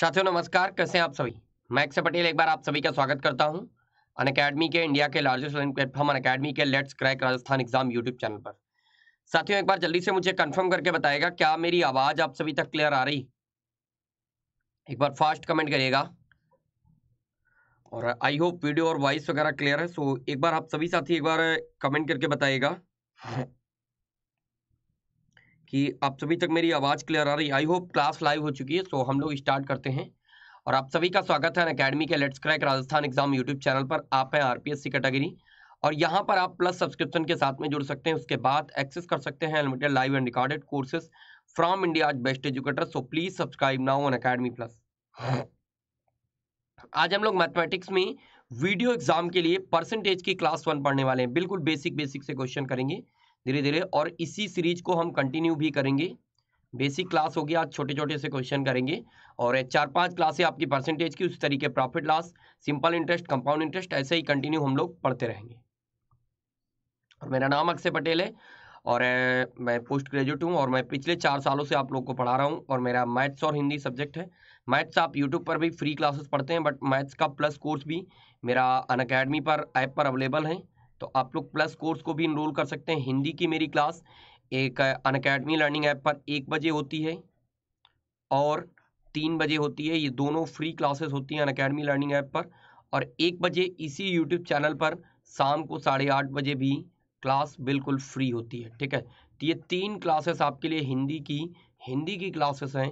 साथियों नमस्कार कैसे हैं आप सभी मैं अक्षय पटेल एक बार आप सभी का स्वागत करता हूं अन अकेडमी के इंडिया के largest learning platform Unacademy के let's crack Rajasthan exam YouTube channel पर साथियों एक बार जल्दी से मुझे कंफर्म करके बताएगा क्या मेरी आवाज आप सभी तक क्लियर आ रही एक बार फास्ट कमेंट करिएगा और आई होप वीडियो और वॉइस वगैरह क्लियर है सो एक बार आप सभी साथी एक बार कमेंट करके बताइएगा कि आप सभी तक मेरी आवाज़ क्लियर आ रही है आई होप क्लास लाइव हो चुकी है सो हम लोग स्टार्ट करते हैं और आप सभी का स्वागत है अकेडमी के let's crack Rajasthan exam YouTube channel पर आप हैं आरपीएससी कैटेगरी और यहाँ पर आप प्लस सब्सक्रिप्शन के साथ में जुड़ सकते हैं उसके बाद एक्सेस कर सकते हैं unlimited live and recorded courses from India best educator so please subscribe now on academy plus आज हम लोग मैथमेटिक्स में वीडियो एग्जाम के लिए परसेंटेज की क्लास वन पढ़ने वाले हैं बिल्कुल बेसिक बेसिक से क्वेश्चन करेंगे धीरे धीरे और इसी सीरीज को हम कंटिन्यू भी करेंगे बेसिक क्लास होगी आज छोटे छोटे से क्वेश्चन करेंगे और चार पांच क्लासे आपकी परसेंटेज की उस तरीके profit loss simple interest compound interest ऐसे ही कंटिन्यू हम लोग पढ़ते रहेंगे और मेरा नाम अक्षय पटेल है और मैं पोस्ट ग्रेजुएट हूँ और मैं पिछले चार सालों से आप लोग को पढ़ा रहा हूँ और मेरा मैथ्स और हिंदी सब्जेक्ट है मैथ्स आप यूट्यूब पर भी फ्री क्लासेस पढ़ते हैं बट मैथ्स का प्लस कोर्स भी मेरा अन अकेडमी पर ऐप पर अवेलेबल है तो आप लोग प्लस कोर्स को भी इनरोल कर सकते हैं हिंदी की मेरी क्लास एक अन अकेडमी लर्निंग ऐप पर एक बजे होती है और तीन बजे होती है ये दोनों फ्री क्लासेस होती हैं अन अकेडमी लर्निंग ऐप पर और एक बजे इसी यूट्यूब चैनल पर शाम को साढ़े आठ बजे भी क्लास बिल्कुल फ्री होती है ठीक है तो ये तीन क्लासेस आपके लिए हिंदी की हिंदी की क्लासेस हैं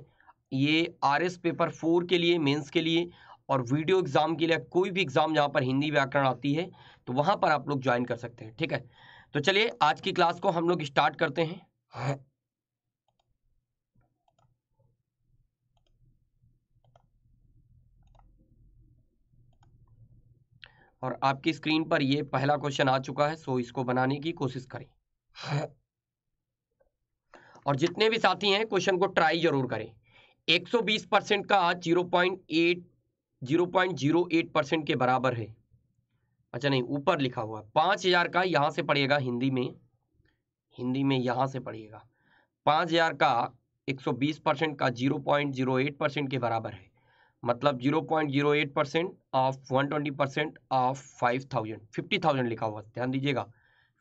ये आर एस पेपर फोर के लिए मेन्स के लिए और वीडियो एग्ज़ाम के लिए कोई भी एग्ज़ाम जहाँ पर हिंदी व्याकरण आती है तो वहां पर आप लोग ज्वाइन कर सकते हैं ठीक है तो चलिए आज की क्लास को हम लोग स्टार्ट करते हैं हाँ। और आपकी स्क्रीन पर यह पहला क्वेश्चन आ चुका है सो इसको बनाने की कोशिश करें हाँ। और जितने भी साथी हैं क्वेश्चन को ट्राई जरूर करें 120 परसेंट का आज 0.8 0.08 परसेंट के बराबर है अच्छा नहीं ऊपर लिखा हुआ है पांच हजार का यहां से पड़ेगा हिंदी में हिंदी में यहां से पड़ेगा पांच हजार का 120 परसेंट का 0.08 परसेंट के बराबर है मतलब 0.08 परसेंट ऑफ 120 परसेंट ऑफ 5000 50,000 लिखा हुआ ध्यान दीजिएगा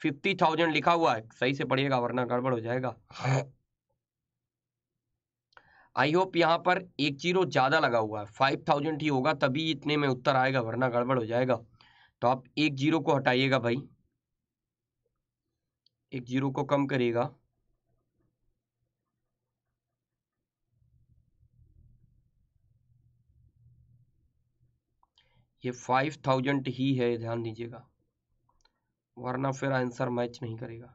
50,000 लिखा हुआ है सही से पढ़िएगा वरना गड़बड़ हो जाएगा आई होप यहाँ पर एक जीरो ज़्यादा लगा हुआ है 5,000 ही होगा तभी इतने में उत्तर आएगा वरना गड़बड़ हो जाएगा तो आप एक जीरो को हटाइएगा भाई एक जीरो को कम करिएगा ये फाइव थाउजेंड ही है ध्यान दीजिएगा वरना फिर आंसर मैच नहीं करेगा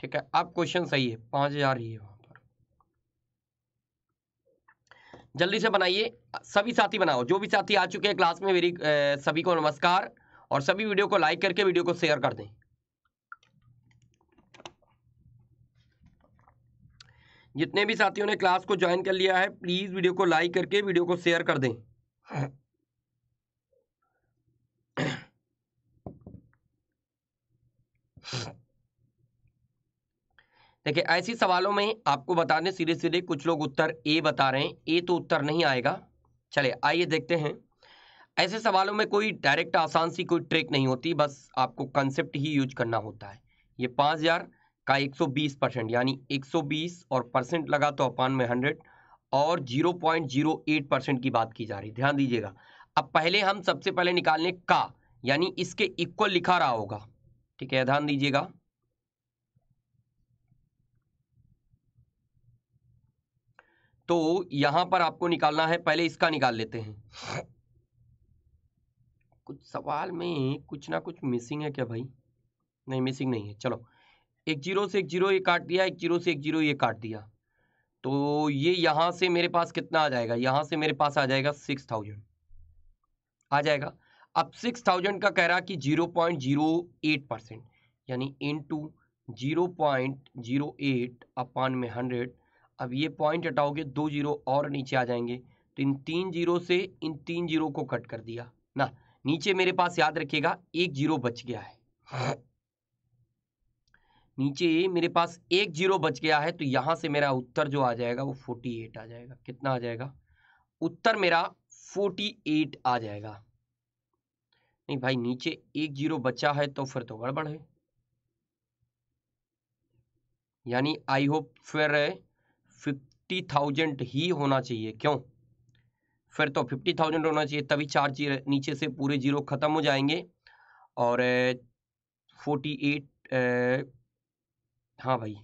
ठीक है अब क्वेश्चन सही है पाँच हजार ही है वहां पर जल्दी से बनाइए सभी साथी बनाओ जो भी साथी आ चुके हैं क्लास में मेरी सभी को नमस्कार और सभी वीडियो को लाइक करके वीडियो को शेयर कर दें जितने भी साथियों ने क्लास को ज्वाइन कर लिया है प्लीज वीडियो को लाइक करके वीडियो को शेयर कर दें Yeah. देखिए ऐसी सवालों में आपको बता दें सीधे सीधे कुछ लोग उत्तर ए बता रहे हैं ए तो उत्तर नहीं आएगा चले आइए देखते हैं ऐसे सवालों में कोई डायरेक्ट आसान सी कोई ट्रिक नहीं होती बस आपको कंसेप्ट ही यूज करना होता है ये पाँच हज़ार का 120 परसेंट यानी 120 और परसेंट लगा तो अपान में 100 और 0.08 परसेंट की बात की जा रही ध्यान दीजिएगा अब पहले हम सबसे पहले निकालने का यानी इसके इक्वल लिखा रहा होगा ठीक है ध्यान दीजिएगा तो यहां पर आपको निकालना है पहले इसका निकाल लेते हैं कुछ सवाल में कुछ ना कुछ मिसिंग है क्या भाई नहीं मिसिंग नहीं है चलो एक जीरो से एक जीरो ये काट दिया एक जीरो से एक जीरो ये काट दिया तो ये यहां से मेरे पास कितना आ जाएगा यहां से मेरे पास आ जाएगा सिक्स थाउजेंड आ जाएगा अब सिक्स थाउजेंड का कह रहा कि zero point zero eight percent यानी into zero point zero eight upon में हंड्रेड अब ये पॉइंट हटाओगे दो जीरो और नीचे आ जाएंगे तो इन तीन जीरो से इन तीन जीरो को कट कर दिया ना नीचे मेरे पास याद रखिएगा एक जीरो बच गया है नीचे मेरे पास एक जीरो बच गया है तो यहां से मेरा उत्तर जो आ जाएगा वो फोर्टी एट आ जाएगा कितना आ जाएगा उत्तर मेरा फोर्टी एट आ जाएगा नहीं भाई नीचे एक जीरो बचा है तो फिर तो गड़बड़ है यानी आई होप फिर फिफ्टी थाउजेंड ही होना चाहिए क्यों फिर तो फिफ्टी थाउजेंड होना चाहिए तभी चार जीरो नीचे से पूरे जीरो खत्म हो जाएंगे और फोर्टी एट हाँ भाई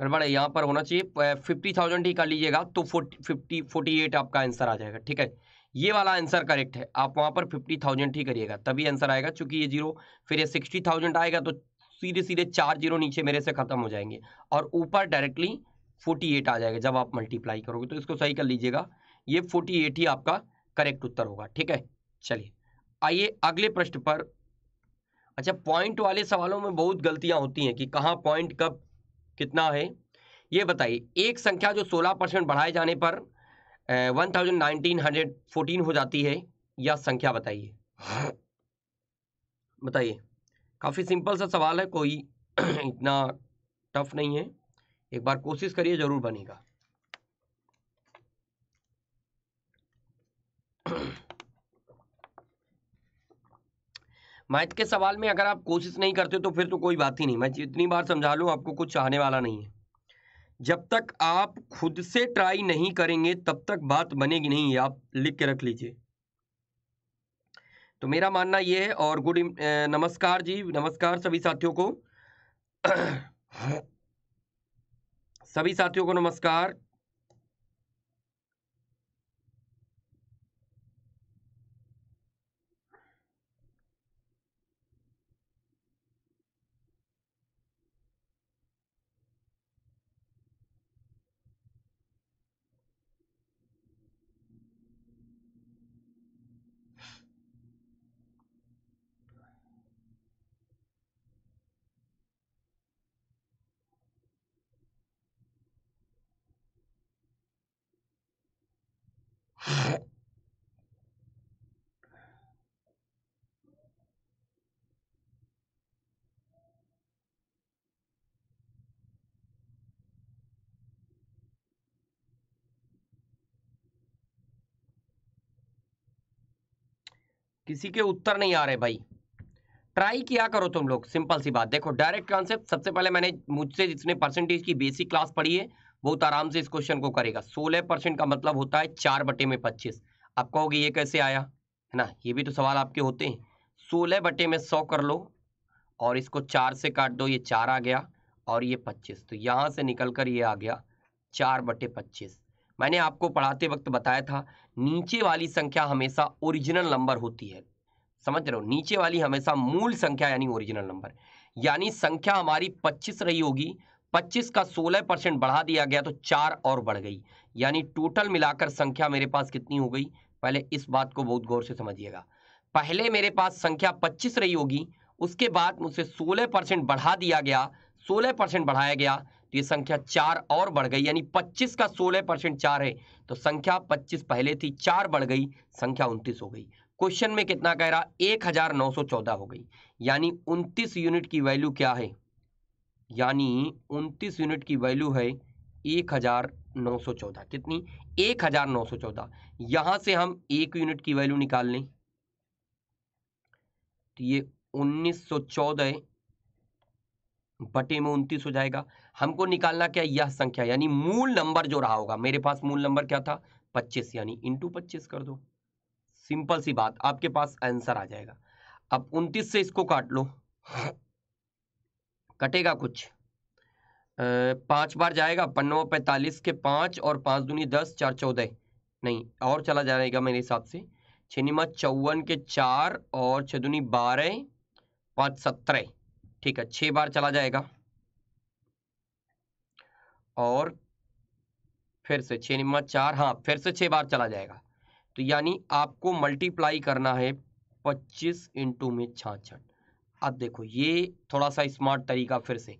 गड़बड़ है यहाँ पर होना चाहिए फिफ्टी थाउजेंड ही कर लीजिएगा तो फोर्टी फिफ्टी फोर्टी एट आपका आंसर आ जाएगा ठीक है ये वाला आंसर करेक्ट है आप वहाँ पर फिफ्टी थाउजेंड ही करिएगा तभी आंसर आएगा क्योंकि ये जीरो फिर ये सिक्सटी थाउजेंड आएगा तो सीधे सीधे चार जीरो नीचे मेरे से खत्म हो जाएंगे और ऊपर डायरेक्टली 48 आ जाएगा जब आप मल्टीप्लाई करोगे तो इसको सही कर लीजिएगा ये 48 ही आपका करेक्ट उत्तर होगा ठीक है चलिए आइए अगले प्रश्न पर अच्छा पॉइंट वाले सवालों में बहुत गलतियां होती हैं कि कहाँ पॉइंट कब कितना है ये बताइए एक संख्या जो 16 परसेंट बढ़ाए जाने पर one thousand nineteen hundred fourteen हो जाती है या संख्या बताइए बताइए काफ़ी सिंपल सा सवाल है कोई इतना टफ नहीं है एक बार कोशिश करिए ज़रूर बनेगा मैथ के सवाल में अगर आप कोशिश नहीं करते तो फिर तो कोई बात ही नहीं मैं जितनी बार समझा लूं आपको कुछ चाहने वाला नहीं है जब तक आप खुद से ट्राई नहीं करेंगे तब तक बात बनेगी नहीं आप लिख के रख लीजिए तो मेरा मानना ये है और गुड नमस्कार जी नमस्कार सभी साथियों को सभी साथियों को नमस्कार किसी के उत्तर नहीं आ रहे भाई ट्राई किया करो तुम लोग सिंपल सी बात देखो डायरेक्ट कॉन्सेप्ट सबसे पहले मैंने मुझसे जितने परसेंटेज की बेसिक क्लास पढ़ी है बहुत तो आराम से इस क्वेश्चन को करेगा सोलह परसेंट का मतलब होता है चार बटे में पच्चीस आप कहोगे ये कैसे आया है ना ये भी तो सवाल आपके होते हैं सोलह बटे में सौ कर लो और इसको चार से काट दो ये चार आ गया और ये पच्चीस तो यहाँ से निकल कर ये आ गया चार बटे पच्चीस मैंने आपको पढ़ाते वक्त बताया था नीचे वाली संख्या हमेशा ओरिजिनल नंबर होती है समझ रहे हो नीचे वाली हमेशा मूल संख्या यानी ओरिजिनल नंबर यानी संख्या हमारी 25 रही होगी 25 का 16 परसेंट बढ़ा दिया गया तो चार और बढ़ गई यानी टोटल मिलाकर संख्या मेरे पास कितनी हो गई पहले इस बात को बहुत गौर से समझिएगा पहले मेरे पास संख्या 25 रही होगी उसके बाद मुझसे 16 परसेंट बढ़ा दिया गया 16 परसेंट बढ़ाया गया तो ये संख्या चार और बढ़ गई यानी 25 का 16 परसेंट चार है तो संख्या 25 पहले थी चार बढ़ गई संख्या 29 हो गई क्वेश्चन में कितना कह रहा एक हजार नौ सौ चौदह हो गई यानी 29 यूनिट की वैल्यू क्या है यानी 29 यूनिट की वैल्यू है एक हजार नौ सौ चौदह कितनी एक हजार नौ सौ चौदह यहां से हम एक यूनिट की वैल्यू निकाल लें तो ये उन्नीस सौ चौदह बटे में उन्तीस हो जाएगा हमको निकालना क्या यह संख्या यानी मूल नंबर जो रहा होगा मेरे पास मूल नंबर क्या था पच्चीस यानी इंटू पच्चीस कर दो सिंपल सी बात आपके पास आंसर आ जाएगा अब उनतीस से इसको काट लो कटेगा कुछ पांच बार जाएगा पन्नो पैंतालीस के पांच और पांच दूनी दस चार चौदह नहीं और चला जाएगा मेरे हिसाब से छिनीमा चौवन के चार और छः दूनी बारह पाँच सत्रह ठीक है छः बार चला जाएगा और फिर से छः निम्मा चार हाँ फिर से छः बार चला जाएगा तो यानी आपको मल्टीप्लाई करना है पच्चीस इंटू में छाछठ अब देखो ये थोड़ा सा स्मार्ट तरीका फिर से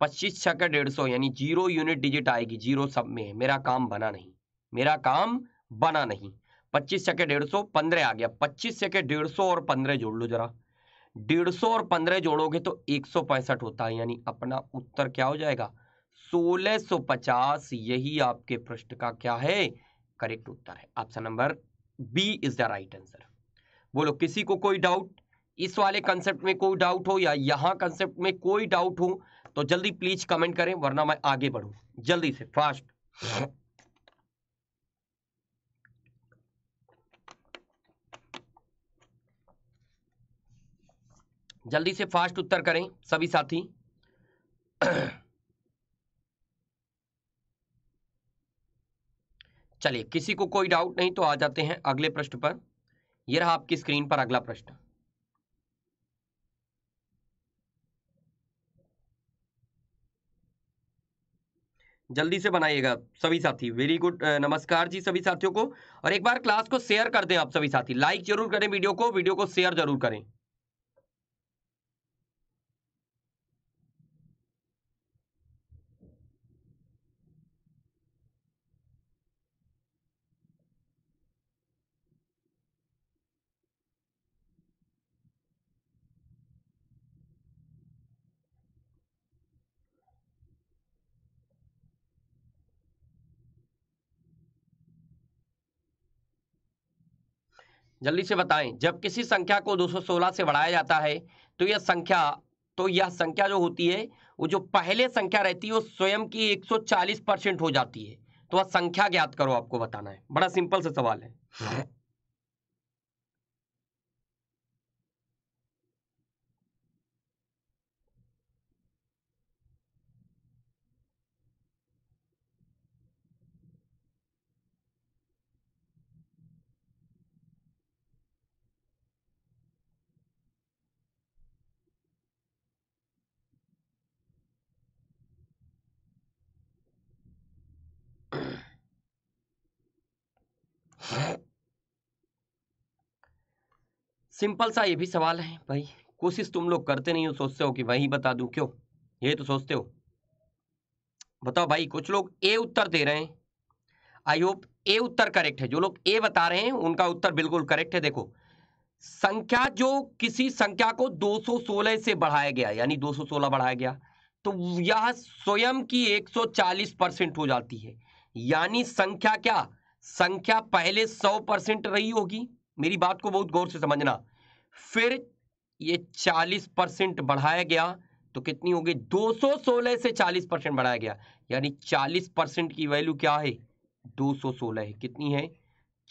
पच्चीस छः का डेढ़ सौ यानी जीरो यूनिट डिजिट आएगी जीरो सब में है मेरा काम बना नहीं मेरा काम बना नहीं पच्चीस छः के डेढ़ सौ पंद्रह आ गया पच्चीस छः के डेढ़ सौ और पंद्रह जोड़ लो जरा डेढ़ सौ और पंद्रह जोड़ोगे तो एक सौ पैंसठ होता है यानी अपना उत्तर क्या हो जाएगा 1650 यही आपके प्रश्न का क्या है करेक्ट उत्तर है option number B is the right answer बोलो किसी को कोई डाउट इस वाले कंसेप्ट में कोई डाउट हो या यहां कंसेप्ट में कोई डाउट हो तो जल्दी प्लीज कमेंट करें वरना मैं आगे बढ़ू जल्दी से फास्ट जल्दी से फास्ट उत्तर करें सभी साथी चलिए किसी को कोई डाउट नहीं तो आ जाते हैं अगले प्रश्न पर यह रहा आपकी स्क्रीन पर अगला प्रश्न जल्दी से बनाइएगा सभी साथी वेरी गुड नमस्कार जी सभी साथियों को और एक बार क्लास को शेयर कर दें आप सभी साथी लाइक जरूर करें वीडियो को वीडियो को शेयर जरूर करें जल्दी से बताएं जब किसी संख्या को 216 से बढ़ाया जाता है तो यह संख्या तो यह संख्या जो होती है वो जो पहले संख्या रहती है वो स्वयं की 140 परसेंट हो जाती है तो वह संख्या ज्ञात करो आपको बताना है बड़ा सिंपल सा सवाल है सिंपल सा ये भी सवाल है भाई कोशिश तुम लोग करते नहीं हो सोचते हो कि वही बता दूं क्यों ये तो सोचते हो बताओ भाई कुछ लोग ए उत्तर दे रहे हैं I hope A Uttar correct है जो लोग ए बता रहे हैं उनका उत्तर बिल्कुल करेक्ट है देखो संख्या जो किसी संख्या को 216 से बढ़ाया गया यानी 216 बढ़ाया गया तो यह स्वयं की 140 परसेंट हो जाती है यानी संख्या क्या संख्या पहले 100 परसेंट रही होगी मेरी बात को बहुत गौर से समझना फिर ये 40 परसेंट बढ़ाया गया तो कितनी होगी 216 से 40 परसेंट बढ़ाया गया यानी 40 परसेंट की वैल्यू क्या है 216 है कितनी है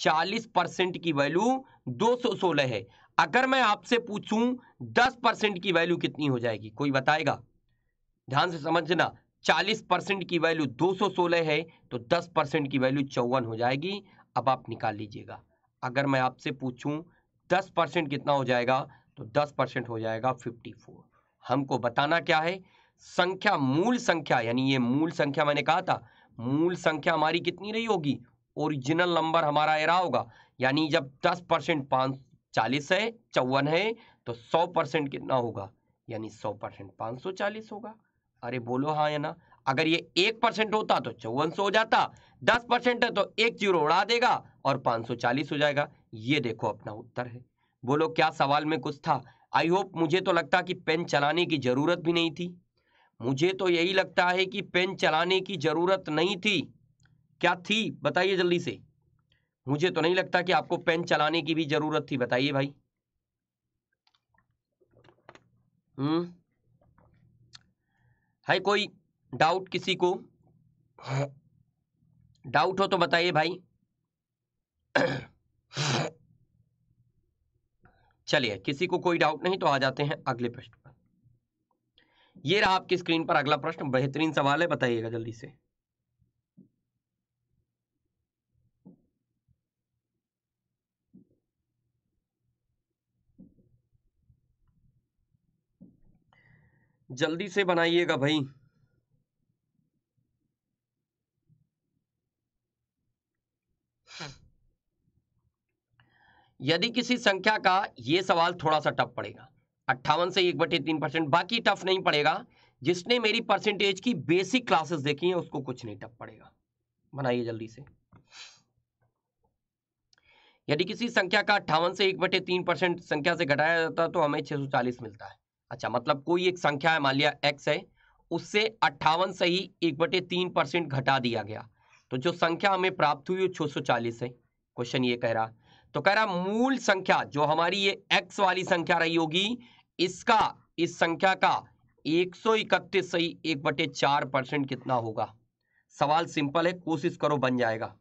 40 परसेंट की वैल्यू 216 है अगर मैं आपसे पूछूं 10 परसेंट की वैल्यू कितनी हो जाएगी कोई बताएगा ध्यान से समझना 40 परसेंट की वैल्यू 216 है तो 10 परसेंट की वैल्यू चौवन हो जाएगी अब आप निकाल लीजिएगा अगर मैं आपसे पूछूं दस परसेंट कितना हो जाएगा तो दस परसेंट हो जाएगा फिफ्टी फोर हमको बताना क्या है संख्या मूल संख्या यानी ये मूल संख्या मैंने कहा था मूल संख्या हमारी कितनी रही होगी ओरिजिनल नंबर हमारा ये रहा होगा यानी जब दस परसेंट पाँच चालीस है चौवन है तो सौ परसेंट कितना होगा यानी सौ परसेंट पाँच सौ चालीस होगा अरे बोलो हाँ या ना अगर ये एक परसेंट होता तो चौवन सौ हो जाता दस परसेंट है तो एक जीरो उड़ा देगा और पाँच सौ चालीस हो जाएगा ये देखो अपना उत्तर है बोलो क्या सवाल में कुछ था आई होप मुझे तो लगता कि पेन चलाने की जरूरत भी नहीं थी मुझे तो यही लगता है कि पेन चलाने की जरूरत नहीं थी क्या थी बताइए जल्दी से मुझे तो नहीं लगता कि आपको पेन चलाने की भी जरूरत थी बताइए भाई हम्म है कोई डाउट किसी को डाउट हो तो बताइए भाई चलिए किसी को कोई डाउट नहीं तो आ जाते हैं अगले प्रश्न पर यह रहा आपकी स्क्रीन पर अगला प्रश्न बेहतरीन सवाल है बताइएगा जल्दी से जल्दी से बनाइएगा भाई यदि किसी संख्या का ये सवाल थोड़ा सा टफ पड़ेगा अट्ठावन से एक बटे तीन परसेंट बाकी टफ नहीं पड़ेगा जिसने मेरी परसेंटेज की बेसिक क्लासेस देखी है उसको कुछ नहीं टफ पड़ेगा बनाइए जल्दी से यदि किसी संख्या का अट्ठावन से एक बटे तीन परसेंट संख्या से घटाया जाता है तो हमें 640 मिलता है अच्छा मतलब कोई एक संख्या है मान लिया एक्स है उससे अट्ठावन से ही एक बटे तीन परसेंट घटा दिया गया तो जो संख्या हमें प्राप्त हुई वो चालीस है क्वेश्चन ये कह रहा तो कह रहा मूल संख्या जो हमारी ये एक्स वाली संख्या रही होगी इसका इस संख्या का एक सौ इकतीस सही एक बटे चार परसेंट कितना होगा सवाल सिंपल है कोशिश करो बन जाएगा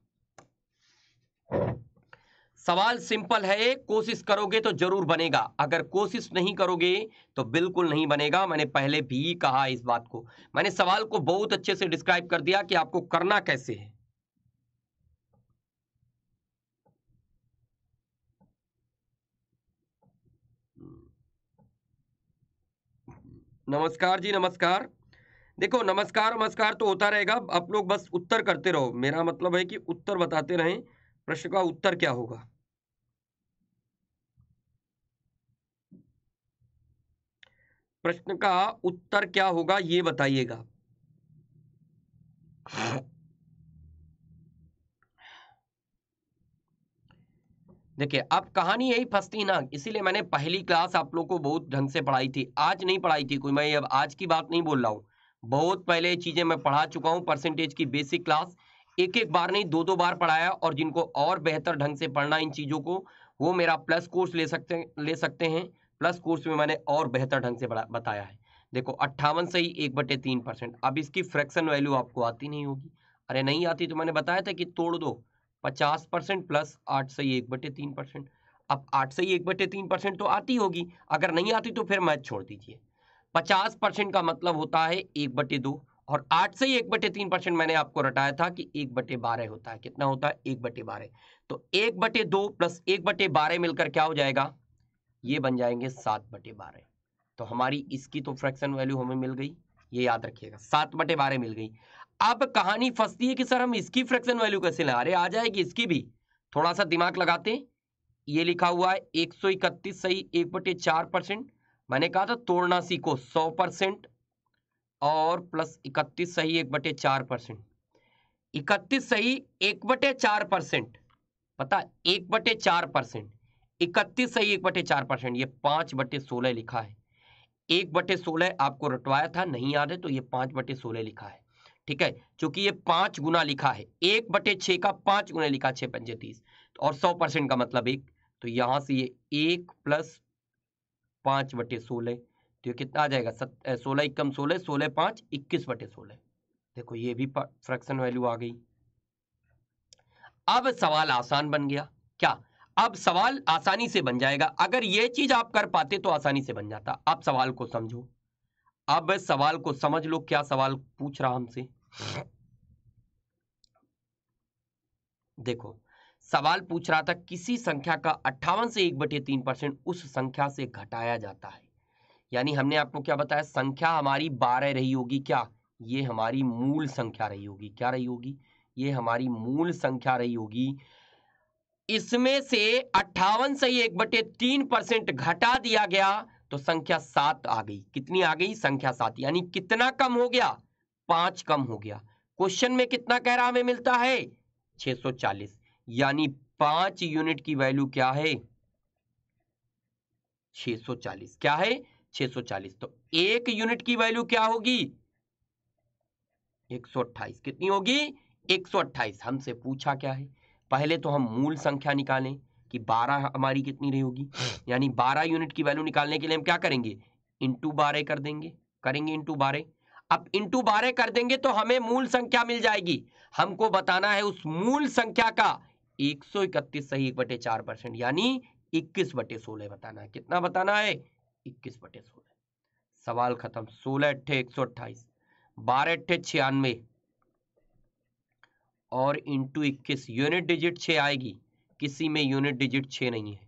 सवाल सिंपल है कोशिश करोगे तो जरूर बनेगा अगर कोशिश नहीं करोगे तो बिल्कुल नहीं बनेगा मैंने पहले भी कहा इस बात को मैंने सवाल को बहुत अच्छे से डिस्क्राइब कर दिया कि आपको करना कैसे है नमस्कार जी नमस्कार देखो नमस्कार नमस्कार तो होता रहेगा आप लोग बस उत्तर करते रहो मेरा मतलब है कि उत्तर बताते रहें प्रश्न का उत्तर क्या होगा प्रश्न का उत्तर क्या होगा ये बताइएगा देखिए अब कहानी यही फंसती ना इसीलिए मैंने पहली क्लास आप लोग को बहुत ढंग से पढ़ाई थी आज नहीं पढ़ाई थी कोई मैं अब आज की बात नहीं बोल रहा हूँ बहुत पहले चीजें मैं पढ़ा चुका हूँ परसेंटेज की बेसिक क्लास एक एक बार नहीं दो दो बार पढ़ाया और जिनको और बेहतर ढंग से पढ़ना इन चीजों को वो मेरा प्लस कोर्स ले सकते ले सकते हैं प्लस कोर्स में मैंने और बेहतर ढंग से बताया है देखो अट्ठावन से ही एक बटे तीन परसेंट अब इसकी फ्रैक्शन वैल्यू आपको आती नहीं होगी अरे नहीं आती तो मैंने बताया था कि तोड़ दो पचास परसेंट प्लस आठ सही एक बटे तीन परसेंट अब आठ सही एक बटे तीन परसेंट तो आती होगी अगर नहीं आती तो फिर मैथ छोड़ दीजिए पचास परसेंट का मतलब होता है एक बटे दो और आठ सही एक बटे तीन परसेंट मैंने आपको रटाया था कि एक बटे बारह होता है कितना होता है एक बटे बारह तो एक बटे दो प्लस एक बटे बारह मिलकर क्या हो जाएगा ये बन जाएंगे सात बटे बारह तो हमारी इसकी तो फ्रैक्शन वैल्यू हमें मिल गई ये याद रखिएगा सात बटे बारह मिल गई अब कहानी फंसती है कि सर हम इसकी फ्रैक्शन वैल्यू कैसे लें अरे आ जाएगी इसकी भी थोड़ा सा दिमाग लगाते ये लिखा हुआ है एक सौ इकतीस सही एक बटे चार परसेंट मैंने कहा था तोड़ना सीखो सौ परसेंट और प्लस इकतीस सही एक बटे चार परसेंट इकतीस सही एक बटे चार परसेंट पता एक बटे चार परसेंट इकतीस सही एक बटे चार परसेंट ये पांच बटे सोलह लिखा है एक बटे सोलह आपको रटवाया था नहीं याद है तो ये पांच बटे सोलह लिखा है ठीक है क्योंकि ये पांच गुना लिखा है एक बटे छ का पांच गुना लिखा छह पंजे तीस तो और सौ परसेंट का मतलब एक तो यहां से ये एक प्लस पांच बटे सोलह तो ये कितना आ जाएगा सोलह एक कम सोलह सोलह पांच इक्कीस बटे सोलह देखो ये भी फ्रैक्शन वैल्यू आ गई अब सवाल आसान बन गया क्या अब सवाल आसानी से बन जाएगा अगर ये चीज आप कर पाते तो आसानी से बन जाता अब सवाल को समझो अब सवाल को समझ लो क्या सवाल पूछ रहा हमसे देखो सवाल पूछ रहा था किसी संख्या का अट्ठावन से एक बटे तीन परसेंट उस संख्या से घटाया जाता है यानी हमने आपको क्या बताया संख्या हमारी बारह रही होगी क्या ये हमारी मूल संख्या रही होगी क्या रही होगी ये हमारी मूल संख्या रही होगी इसमें से अट्ठावन से एक बटे तीन परसेंट घटा दिया गया तो संख्या सात आ गई कितनी आ गई संख्या सात यानी कितना कम हो गया पांच कम हो गया क्वेश्चन में कितना कह रहा हमें मिलता है 640 यानी पांच यूनिट की वैल्यू क्या है 640 क्या है 640 तो एक यूनिट की वैल्यू क्या होगी 128 कितनी होगी 128 हमसे पूछा क्या है पहले तो हम मूल संख्या निकालें कि 12 हमारी कितनी रही होगी यानी 12 यूनिट की वैल्यू निकालने के लिए हम क्या करेंगे इंटू बारह कर देंगे करेंगे इंटू बारह अब इंटू बारह कर देंगे तो हमें मूल संख्या मिल जाएगी हमको बताना है उस मूल संख्या का एक सौ इकतीस सही एक बटे चार परसेंट यानी इक्कीस बटे सोलह बताना है कितना बताना है इक्कीस बटे सोलह सवाल खत्म सोलह अट्ठे एक सौ अट्ठाईस बारह अट्ठे छियानवे और इंटू इक्कीस यूनिट डिजिट छ आएगी किसी में यूनिट डिजिट छ नहीं है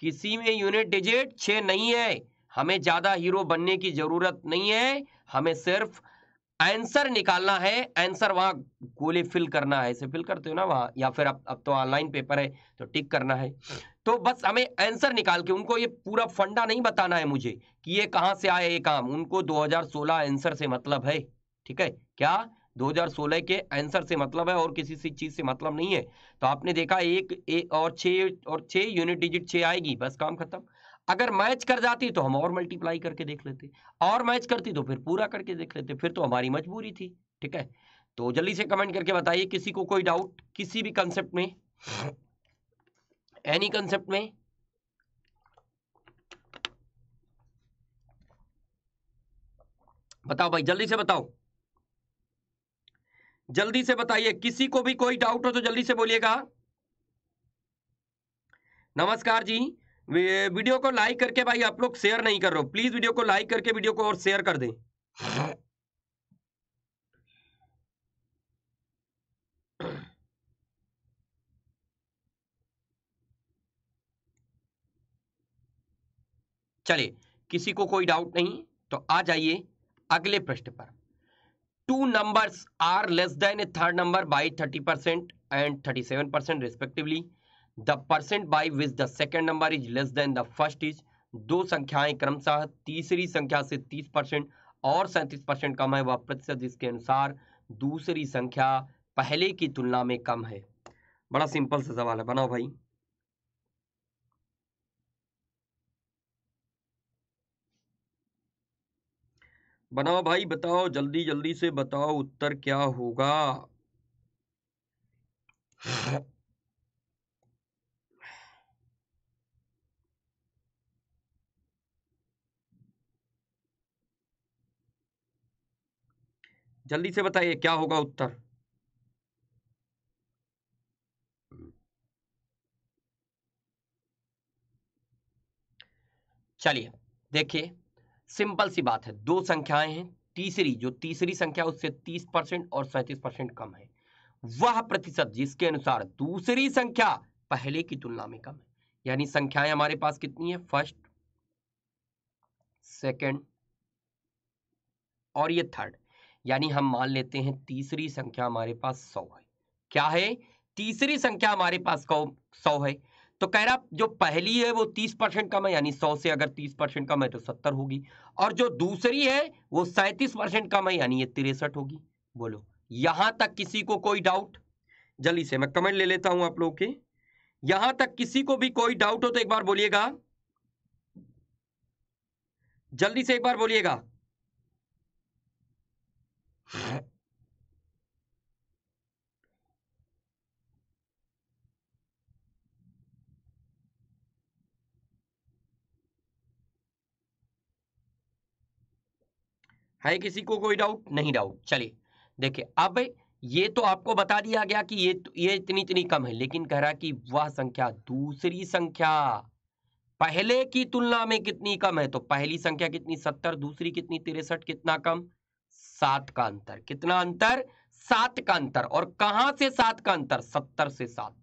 किसी में यूनिट डिजिट छ नहीं है हमें ज्यादा हीरो बनने की जरूरत नहीं है हमें सिर्फ आंसर निकालना है आंसर वहां गोले फिल करना है ऐसे फिल करते हो ना वहां या फिर अब अब तो ऑनलाइन पेपर है तो टिक करना है तो बस हमें आंसर निकाल के उनको ये पूरा फंडा नहीं बताना है मुझे कि ये कहाँ से आया ये काम उनको 2016 आंसर से मतलब है ठीक है क्या 2016 के आंसर से मतलब है और किसी चीज से मतलब नहीं है तो आपने देखा एक, ए, और छः और छः यूनिट डिजिट छ आएगी बस काम खत्म अगर मैच कर जाती तो हम और मल्टीप्लाई करके देख लेते और मैच करती तो फिर पूरा करके देख लेते फिर तो हमारी मजबूरी थी ठीक है तो जल्दी से कमेंट करके बताइए किसी को कोई डाउट किसी भी कंसेप्ट में एनी कंसेप्ट में बताओ भाई जल्दी से बताओ जल्दी से बताइए किसी को भी कोई डाउट हो तो जल्दी से बोलिएगा नमस्कार जी वीडियो को लाइक करके भाई आप लोग शेयर नहीं कर रहे हो प्लीज वीडियो को लाइक करके वीडियो को और शेयर कर दें चलिए किसी को कोई डाउट नहीं तो आ जाइए अगले प्रश्न पर two numbers are less than a third number by thirty percent and thirty seven percent respectively the percent by which the second number is less than the first is दो संख्याएं क्रमशः तीसरी संख्या से तीस परसेंट और सैंतीस परसेंट कम है वह प्रतिशत जिसके अनुसार दूसरी संख्या पहले की तुलना में कम है बड़ा सिंपल सा सवाल है बनाओ भाई बनाओ भाई बताओ जल्दी जल्दी से बताओ उत्तर क्या होगा जल्दी से बताइए क्या होगा उत्तर चलिए देखिए सिंपल सी बात है दो संख्याएं हैं तीसरी जो तीसरी संख्या उससे 30 परसेंट और सैतीस परसेंट कम है वह प्रतिशत जिसके अनुसार दूसरी संख्या पहले की तुलना में कम है यानी संख्याएं हमारे पास कितनी है फर्स्ट सेकंड और ये थर्ड यानी हम मान लेते हैं तीसरी संख्या हमारे पास सौ है क्या है तीसरी संख्या हमारे पास कौ सौ है तो कह रहा जो पहली है वो तीस परसेंट कम है यानी सौ से अगर तीस परसेंट कम है तो सत्तर होगी और जो दूसरी है वो सैंतीस परसेंट कम है यानी ये तिरसठ होगी बोलो यहां तक किसी को कोई डाउट जल्दी से मैं कमेंट ले लेता हूं आप लोगों के यहां तक किसी को भी कोई डाउट हो तो एक बार बोलिएगा जल्दी से एक बार बोलिएगा है किसी को कोई डाउट नहीं डाउट चलिए देखिए अब ये तो आपको बता दिया गया कि ये तो, ये इतनी इतनी कम है लेकिन कह रहा कि वह संख्या दूसरी संख्या पहले की तुलना में कितनी कम है तो पहली संख्या कितनी सत्तर दूसरी कितनी तिरसठ कितना कम सात का अंतर कितना अंतर सात का अंतर और कहां से सात का अंतर सत्तर से सात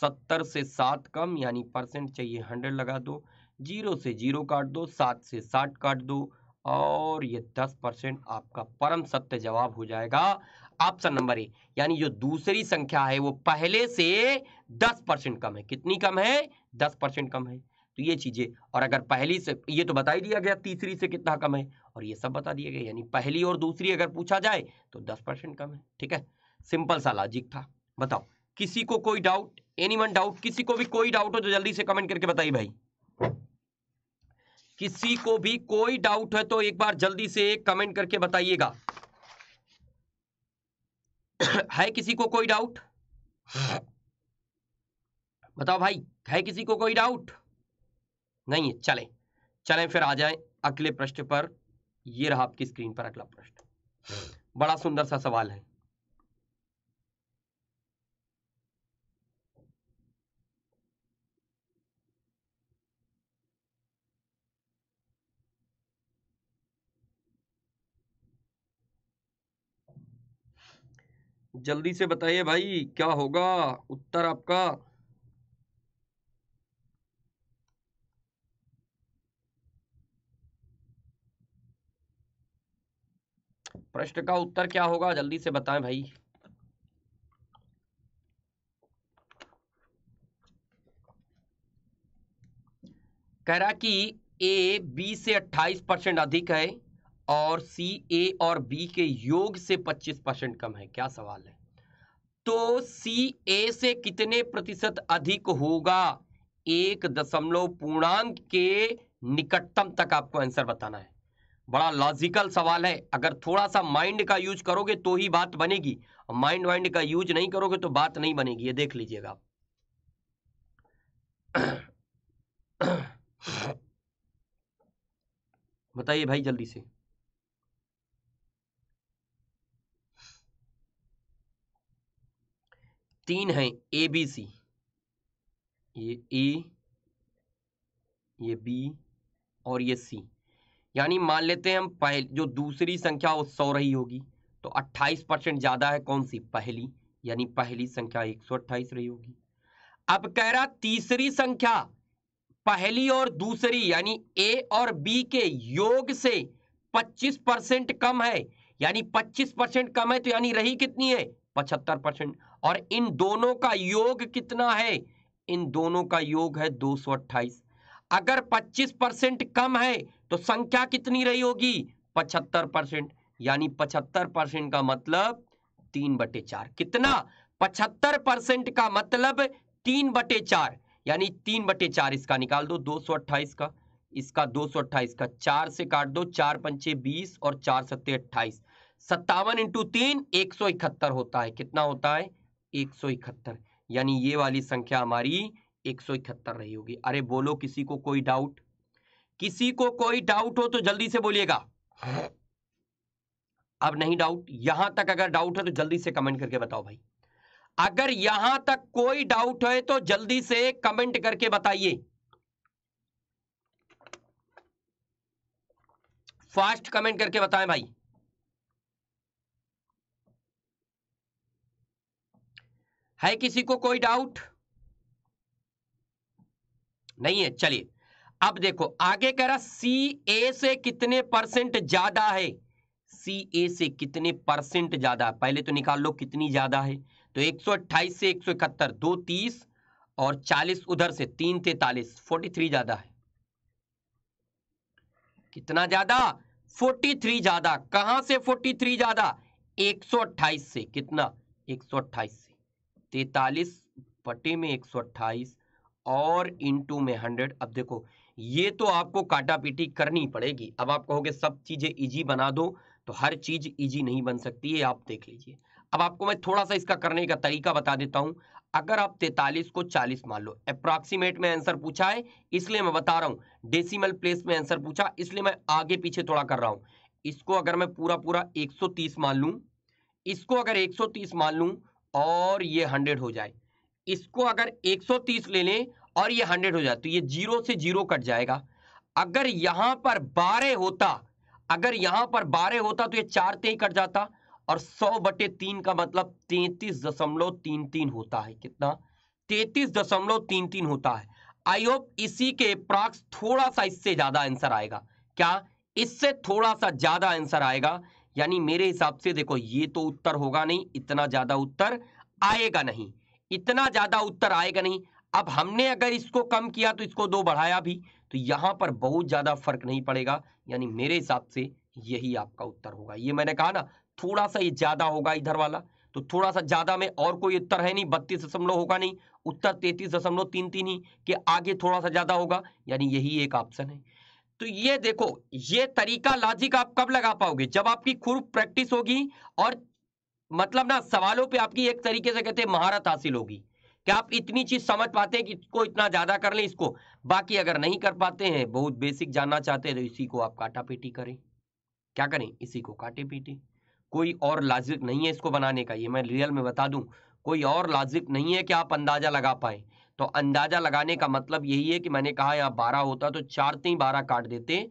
सत्तर से सात कम यानी परसेंट चाहिए हंड्रेड लगा दो जीरो से जीरो काट दो सात से साठ काट दो और ये दस परसेंट आपका परम सत्य जवाब हो जाएगा ऑप्शन नंबर ए यानी जो दूसरी संख्या है वो पहले से दस परसेंट कम है कितनी कम है दस परसेंट कम है तो ये चीजें और अगर पहली से ये तो बता ही दिया गया तीसरी से कितना कम है और ये सब बता दिया गया यानी पहली और दूसरी अगर पूछा जाए तो दस परसेंट कम है ठीक है सिंपल सा लॉजिक था बताओ किसी को कोई डाउट एनी वन डाउट किसी को भी कोई डाउट हो तो जल्दी से कमेंट करके बताइए भाई किसी को भी कोई डाउट है तो एक बार जल्दी से कमेंट करके बताइएगा है किसी को कोई डाउट बताओ भाई है किसी को कोई डाउट नहीं है चले चले फिर आ जाए अगले प्रश्न पर ये रहा आपकी स्क्रीन पर अगला प्रश्न बड़ा सुंदर सा सवाल है जल्दी से बताइए भाई क्या होगा उत्तर आपका प्रश्न का उत्तर क्या होगा जल्दी से बताएं भाई कह रहा कि ए बी से 28 परसेंट अधिक है और सी ए और बी के योग से 25 परसेंट कम है क्या सवाल है तो सी ए से कितने प्रतिशत अधिक होगा एक दशमलव पूर्णांक के निकटतम तक आपको आंसर बताना है बड़ा लॉजिकल सवाल है अगर थोड़ा सा माइंड का यूज करोगे तो ही बात बनेगी माइंड वाइंड का यूज नहीं करोगे तो बात नहीं बनेगी ये देख लीजिएगा आप बताइए भाई जल्दी से तीन हैं ए बी सी ये ए ये बी और ये सी यानी मान लेते हैं हम पहले जो दूसरी संख्या वो सौ रही होगी तो 28 परसेंट ज़्यादा है कौन सी पहली यानी पहली संख्या 128 रही होगी अब कह रहा तीसरी संख्या पहली और दूसरी यानी ए और बी के योग से 25 परसेंट कम है यानी 25 परसेंट कम है तो यानी रही कितनी है 75 परसेंट और इन दोनों का योग कितना है इन दोनों का योग है 228 अगर 25 परसेंट कम है तो संख्या कितनी रही होगी 75 परसेंट यानी 75 परसेंट का मतलब तीन बटे चार कितना 75 परसेंट का मतलब तीन बटे चार यानी तीन बटे चार इसका निकाल दो दो सौ अट्ठाईस का इसका दो सौ अट्ठाईस का चार से काट दो चार पंचे बीस और चार सत्ते अट्ठाईस सत्तावन इंटू तीन एक सौ इकहत्तर होता है कितना होता है एक सौ इकहत्तर यानी ये वाली संख्या हमारी एक सौ इकहत्तर रही होगी अरे बोलो किसी को कोई डाउट किसी को कोई डाउट हो तो जल्दी से बोलिएगा अब नहीं डाउट यहां तक अगर डाउट है तो जल्दी से कमेंट करके बताओ भाई अगर यहां तक कोई डाउट है तो जल्दी से कमेंट करके बताइए फास्ट कमेंट करके बताएं भाई है किसी को कोई डाउट नहीं है चलिए अब देखो आगे कह रहा सी ए से कितने परसेंट ज्यादा है सी ए से कितने परसेंट ज्यादा पहले तो निकाल लो कितनी ज्यादा है तो 128 से 171 दो तीस और 40 उधर से तीन तैतालीस थ्री ज्यादा है कितना ज्यादा 43 ज्यादा कहां से 43 ज्यादा 128 से कितना 128 से तैतालीस पटे में 128 और इनटू में हंड्रेड अब देखो ये तो आपको काटा पीटी करनी पड़ेगी अब आप कहोगे सब चीजें इजी बना दो तो हर चीज इजी नहीं बन सकती है आप देख लीजिए अब आपको मैं थोड़ा सा इसका करने का तरीका बता देता हूं अगर आप 43 को 40 मान लो अप्रॉक्सीमेट में आंसर पूछा है इसलिए मैं बता रहा हूं डेसिमल प्लेस में आंसर पूछा इसलिए मैं आगे पीछे थोड़ा कर रहा हूं इसको अगर मैं पूरा पूरा 130 मान लू इसको अगर 130 मान लू और ये 100 हो जाए इसको अगर 130 ले लें और ये 100 हो जाए तो ये जीरो से जीरो कट जाएगा अगर यहां पर बारह होता अगर यहां पर बारह होता तो ये चार ते कट जाता और 100 बटे तीन का मतलब तैतीस दशमलव तीन तीन होता है कितना तैतीस दशमलव तीन तीन होता है आई होप इसी के प्राक्स थोड़ा सा इससे ज्यादा आंसर आएगा क्या इससे थोड़ा सा ज्यादा आंसर आएगा यानी मेरे हिसाब से देखो ये तो उत्तर होगा नहीं इतना ज्यादा उत्तर आएगा नहीं इतना ज्यादा उत्तर आएगा नहीं अब हमने अगर इसको कम किया तो इसको दो बढ़ाया भी तो यहां पर बहुत ज्यादा फर्क नहीं पड़ेगा यानी मेरे हिसाब से यही आपका उत्तर होगा ये मैंने कहा ना थोड़ा सा ये ज्यादा होगा इधर वाला तो थोड़ा सा ज्यादा में और कोई उत्तर है नहीं बत्तीस दशमलव होगा नहीं उत्तर तैतीस दशमलव तीन तीन ही के आगे थोड़ा सा ज्यादा होगा यानी यही एक ऑप्शन है तो ये देखो ये तरीका लॉजिक आप कब लगा पाओगे जब आपकी खूब प्रैक्टिस होगी और मतलब ना सवालों पे आपकी एक तरीके से कहते हैं महारत हासिल होगी कि आप इतनी चीज समझ पाते हैं कि इसको इतना ज्यादा कर ले इसको बाकी अगर नहीं कर पाते हैं बहुत बेसिक जानना चाहते हैं तो इसी को आप काटा पीटी करें क्या करें इसी को काटे पीटे कोई और लाजिक नहीं है इसको बनाने का ये मैं रियल में बता दूं कोई और लाजिक नहीं है कि आप अंदाजा लगा पाए तो अंदाजा लगाने का मतलब यही है कि मैंने कहा यहाँ बारह होता तो चार तीन बारह काट देते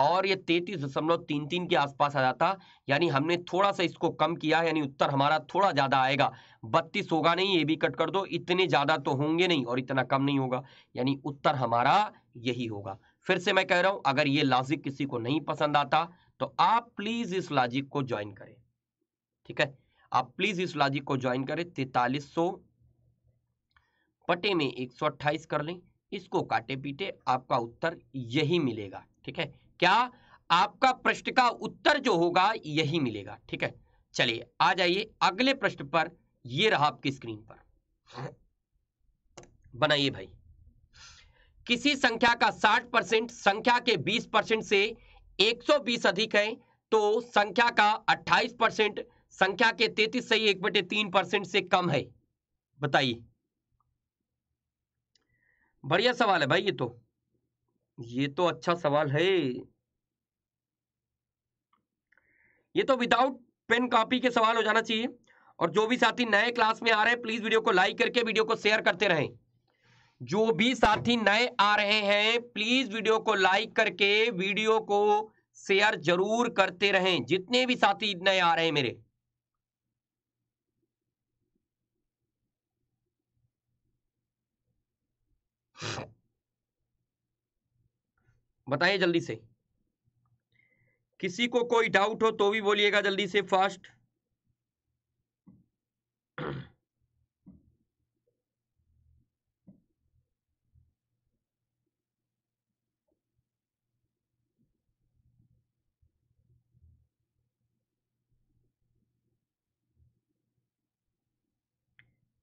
और ये तैतीस दशमलव तीन तीन के आसपास आ जाता यानी हमने थोड़ा सा इसको कम किया यानी उत्तर हमारा थोड़ा ज़्यादा आएगा बत्तीस होगा नहीं ये भी कट कर दो इतने ज़्यादा तो होंगे नहीं और इतना कम नहीं होगा यानी उत्तर हमारा यही होगा फिर से मैं कह रहा हूं अगर ये लॉजिक किसी को नहीं पसंद आता तो आप प्लीज़ इस लॉजिक को ज्वाइन करें ठीक है आप प्लीज़ इस लॉजिक को ज्वाइन करें तैतालीस पटे में एक कर लें इसको काटे पीटे आपका उत्तर यही मिलेगा ठीक है क्या आपका प्रश्न का उत्तर जो होगा यही मिलेगा ठीक है चलिए आ जाइए अगले प्रश्न पर यह रहा आपकी स्क्रीन पर बनाइए भाई किसी संख्या का 60 परसेंट संख्या के 20 परसेंट से 120 अधिक है तो संख्या का 28 परसेंट संख्या के 33 से एक बटे तीन परसेंट से कम है बताइए बढ़िया सवाल है भाई ये तो ये तो अच्छा सवाल है ये तो विदाउट पेन कॉपी के सवाल हो जाना चाहिए और जो भी साथी नए क्लास में आ रहे हैं प्लीज वीडियो को लाइक करके वीडियो को शेयर करते रहें जो भी साथी नए आ रहे हैं प्लीज वीडियो को लाइक करके वीडियो को शेयर जरूर करते रहें जितने भी साथी नए आ रहे हैं मेरे बताइए जल्दी से किसी को कोई डाउट हो तो भी बोलिएगा जल्दी से फास्ट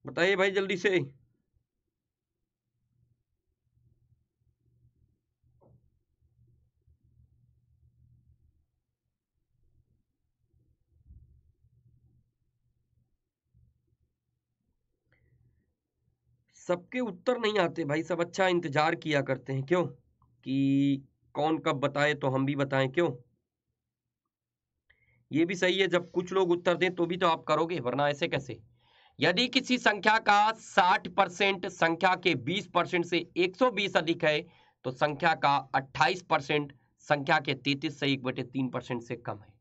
बताइए भाई जल्दी से सबके उत्तर नहीं आते भाई सब अच्छा इंतज़ार किया करते हैं क्यों कि कौन कब बताए तो हम भी बताएं क्यों ये भी सही है जब कुछ लोग उत्तर दें तो भी तो आप करोगे वरना ऐसे कैसे यदि किसी संख्या का 60 परसेंट संख्या के 20 परसेंट से 120 अधिक है तो संख्या का 28 परसेंट संख्या के 33 से एक बटे तीन परसेंट से कम है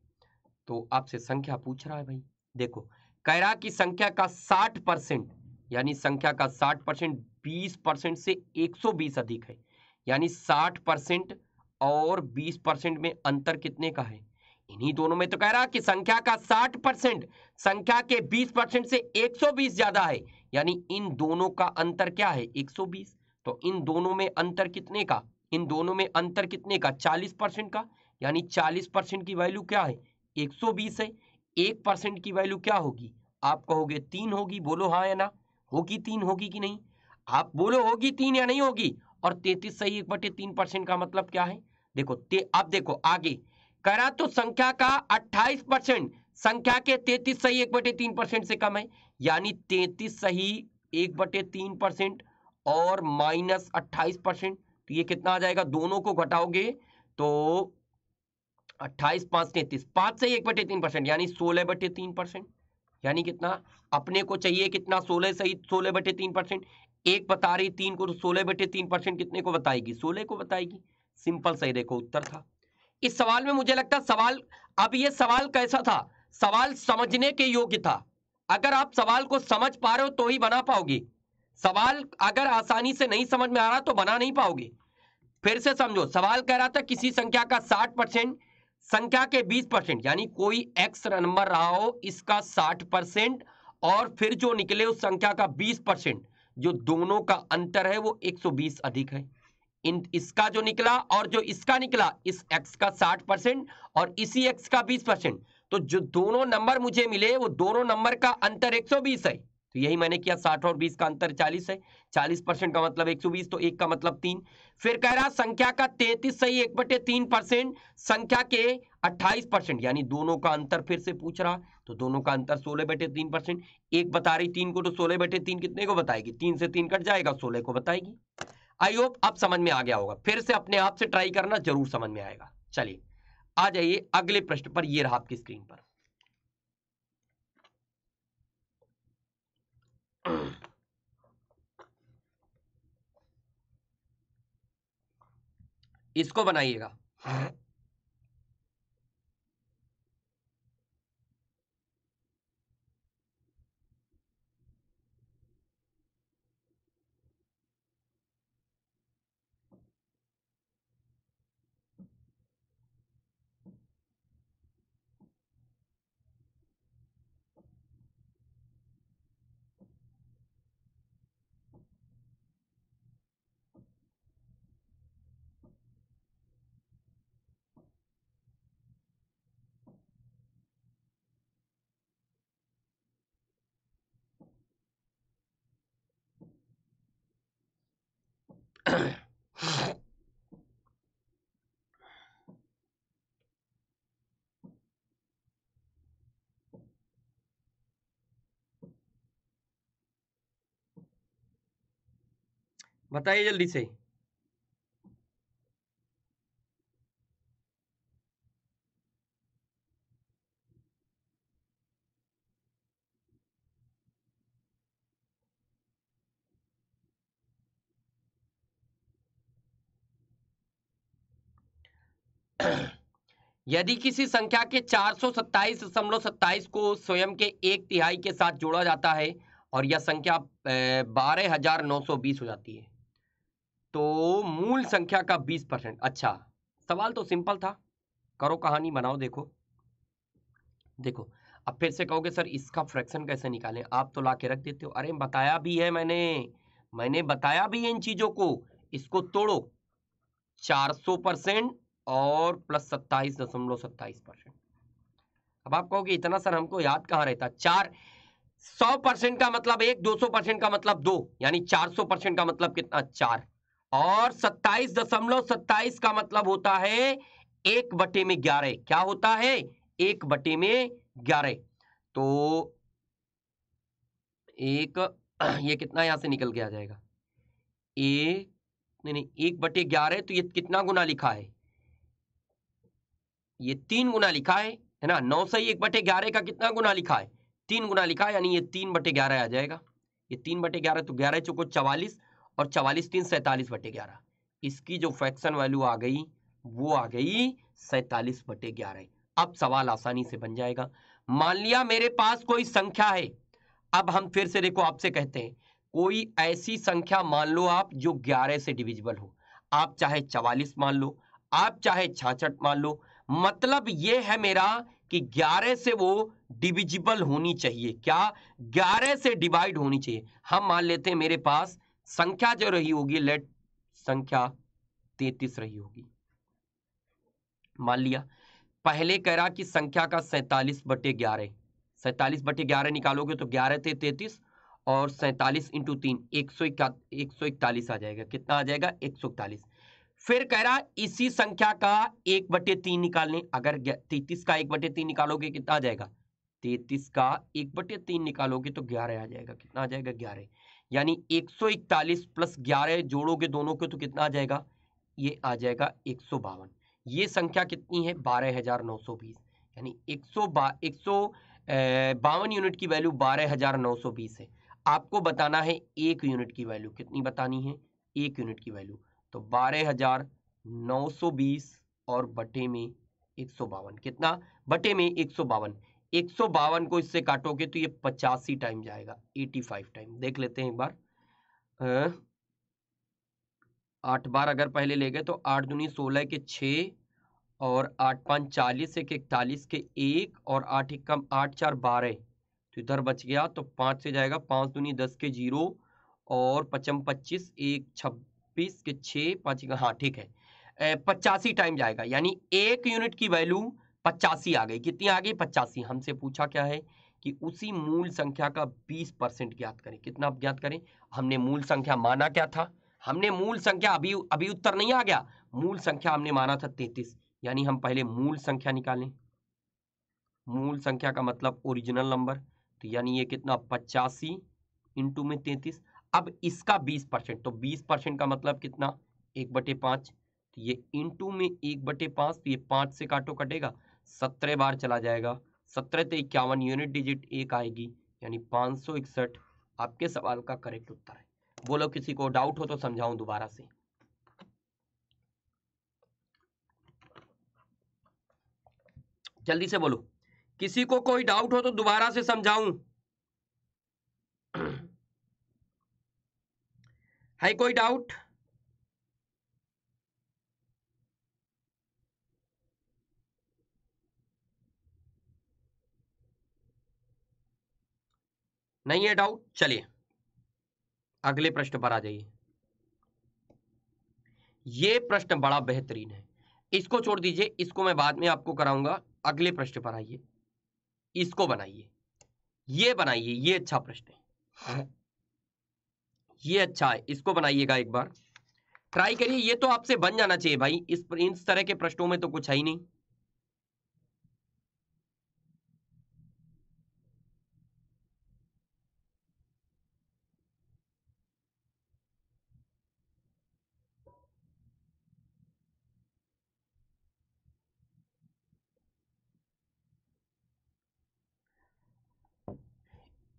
तो आपसे संख्या पूछ रहा है भाई देखो कह रहा कि संख्या का 60 परसेंट यानी संख्या का 60 परसेंट बीस परसेंट से 120 अधिक है यानी 60 परसेंट और 20 परसेंट में अंतर कितने का है इन्हीं दोनों में तो कह रहा कि संख्या का 60 परसेंट संख्या के 20 परसेंट से 120 ज्यादा है यानी इन दोनों का अंतर क्या है 120 तो इन दोनों में अंतर कितने का इन दोनों में अंतर कितने का 40 परसेंट का यानी 40 परसेंट की वैल्यू क्या है 120 है एक परसेंट की वैल्यू क्या होगी आप कहोगे तीन होगी बोलो हाँ या ना होगी तीन होगी कि नहीं आप बोलो होगी तीन या नहीं होगी और तैतीस सही एक बटे तीन परसेंट का मतलब क्या है देखो ते, अब देखो आगे करा तो संख्या का अट्ठाईस परसेंट संख्या के तैतीस सही एक बटे तीन परसेंट से कम है यानी तैतीस सही एक बटे तीन परसेंट और माइनस अट्ठाईस परसेंट तो ये कितना आ जाएगा दोनों को घटाओगे तो अट्ठाईस पांच तैतीस पांच सही एक बटे तीन परसेंट यानी सोलह बटे तीन परसेंट यानी कितना अपने को चाहिए कितना सोलह सही सोलह बटे तीन परसेंट एक बता रही तीन को तो सोलह बटे तीन परसेंट कितने को बताएगी सोलह को बताएगी सिंपल सही देखो उत्तर था इस सवाल में मुझे लगता सवाल अब ये सवाल कैसा था सवाल समझने के योग्य था अगर आप सवाल को समझ पा रहे हो तो ही बना पाओगे सवाल अगर आसानी से नहीं समझ में आ रहा तो बना नहीं पाओगे फिर से समझो सवाल कह रहा था किसी संख्या का साठ परसेंट संख्या के बीस परसेंट यानी कोई एक्स नंबर रहा हो इसका साठ परसेंट और फिर जो निकले उस संख्या का 20 परसेंट जो दोनों का अंतर है वो 120 अधिक है इन इसका जो निकला और जो इसका निकला इस एक्स का 60 परसेंट और इसी एक्स का 20 परसेंट तो जो दोनों नंबर मुझे मिले वो दोनों नंबर का अंतर 120 है तो यही मैंने किया साठ और बीस का अंतर चालीस है चालीस परसेंट का मतलब एक सौ बीस तो एक का मतलब तीन फिर कह रहा संख्या का तैतीस सही एक बटे तीन परसेंट संख्या के अट्ठाईस परसेंट यानी दोनों का अंतर फिर से पूछ रहा तो दोनों का अंतर सोलह बटे तीन परसेंट एक बता रही तीन को तो सोलह बटे तीन कितने को बताएगी तीन से तीन कट जाएगा सोलह को बताएगी आई होप अब समझ में आ गया होगा फिर से अपने आप से ट्राई करना जरूर समझ में आएगा चलिए आ जाइए अगले प्रश्न पर यह रहा आपकी स्क्रीन पर Um, इसको बनाइएगा हाँ। बताइए जल्दी से यदि किसी संख्या के चार सत्ताईस को स्वयं के एक तिहाई के साथ जोड़ा जाता है और यह संख्या बारह हजार नौ सौ बीस हो जाती है तो मूल संख्या का बीस परसेंट अच्छा सवाल तो सिंपल था करो कहानी बनाओ देखो देखो अब फिर से कहोगे सर इसका फ्रैक्शन कैसे निकालें आप तो ला के रख देते हो अरे बताया भी है मैंने मैंने बताया भी है इन चीज़ों को इसको तोड़ो 400 परसेंट और प्लस सत्ताईस दशमलव सत्ताईस परसेंट अब आप कहोगे इतना सर हमको याद कहाँ रहता चार सौ परसेंट का मतलब एक दो सौ परसेंट का मतलब दो यानी चार सौ परसेंट का मतलब कितना चार और सत्ताईस दशमलव सत्ताईस का मतलब होता है एक बटे में ग्यारह क्या होता है एक बटे में ग्यारह तो एक ये कितना यहां से निकल के आ जाएगा ए नहीं नहीं एक बटे ग्यारह तो ये कितना गुना लिखा है ये तीन गुना लिखा है है ना नौ से एक बटे ग्यारह का कितना गुना लिखा है तीन गुना लिखा है यानी ये तीन बटे ग्यारह आ जाएगा ये तीन बटे ग्यारह तो ग्यारह चौको चवालीस और चवालीस तीन सैतालीस बटे ग्यारह इसकी जो फ्रैक्शन वैल्यू आ गई वो आ गई सैतालीस बटे ग्यारह अब सवाल आसानी से बन जाएगा मान लिया मेरे पास कोई संख्या है अब हम फिर से देखो आपसे कहते हैं कोई ऐसी संख्या मान लो आप जो ग्यारह से डिविजिबल हो आप चाहे चवालीस मान लो आप चाहे छाछठ मान लो मतलब ये है मेरा कि 11 से वो डिविजिबल होनी चाहिए क्या 11 से डिवाइड होनी चाहिए हम मान लेते हैं मेरे पास संख्या जो रही होगी लेट संख्या तैतीस रही होगी मान लिया पहले कह रहा कि संख्या का सैतालीस बटे ग्यारह सैतालीस बटे ग्यारह निकालोगे तो ग्यारह थे तैतीस और सैतालीस इंटू तीन एक सौ एक सौ इकतालीस आ जाएगा कितना आ जाएगा एक सौ इकतालीस फिर कह रहा इसी संख्या का एक बटे तीन निकालने अगर तैतीस का एक बटे तीन निकालोगे कितना आ जाएगा तैतीस का एक बटे तीन निकालोगे तो ग्यारह आ जाएगा कितना आ जाएगा ग्यारह यानी 141 प्लस 11 जोड़ोगे दोनों के तो कितना आ जाएगा ये आ जाएगा एक ये संख्या कितनी है बारह हजार नौ सौ बीस यानी एक सौ बा एक सौ बावन यूनिट की वैल्यू बारह हजार नौ सौ बीस है आपको बताना है एक यूनिट की वैल्यू कितनी बतानी है एक यूनिट की वैल्यू तो बारह हजार नौ सौ बीस और बटे में एक सौ बावन कितना बटे में एक सौ बावन एक सौ बावन को इससे काटोगे तो ये पचासी टाइम जाएगा एटी फाइव टाइम देख लेते हैं एक बार अं, आठ बार अगर पहले ले गए तो आठ दूनी सोलह के छ और आठ पाँच चालीस एक इकतालीस के एक और आठ एक कम आठ चार बारह तो इधर बच गया तो पाँच से जाएगा पाँच दूनी दस के जीरो और पचम पच्चीस एक छब्बीस के छः पाँच हाँ ठीक है पचासी टाइम जाएगा यानी एक यूनिट की वैल्यू पचासी आ गई कितनी आ गई पचासी हमसे पूछा क्या है कि उसी मूल संख्या का 20 परसेंट ज्ञात करें कितना ज्ञात करें हमने मूल संख्या माना क्या था हमने मूल संख्या अभी अभी उत्तर नहीं आ गया मूल संख्या हमने माना था तैतीस यानी हम पहले मूल संख्या निकालें मूल संख्या का मतलब ओरिजिनल नंबर तो यानी ये कितना पचासी इंटू में तैतीस अब इसका बीस परसेंट तो बीस परसेंट का मतलब कितना एक बटे पांच तो ये इंटू में एक बटे पांच तो ये पांच से काटो कटेगा सत्रह बार चला जाएगा सत्रह से इक्यावन यूनिट डिजिट एक आएगी यानी पाँच सौ इकसठ आपके सवाल का करेक्ट उत्तर है बोलो किसी को डाउट हो तो समझाऊं दोबारा से जल्दी से बोलो किसी को कोई डाउट हो तो दोबारा से समझाऊं है कोई डाउट नहीं है डाउट चलिए अगले प्रश्न पर आ जाइए ये प्रश्न बड़ा बेहतरीन है इसको छोड़ दीजिए इसको मैं बाद में आपको कराऊंगा अगले प्रश्न पर आइए इसको बनाइए ये बनाइए ये अच्छा प्रश्न है हाँ। ये अच्छा है इसको बनाइएगा एक बार ट्राई करिए ये तो आपसे बन जाना चाहिए भाई इस इन तरह के प्रश्नों में तो कुछ है ही नहीं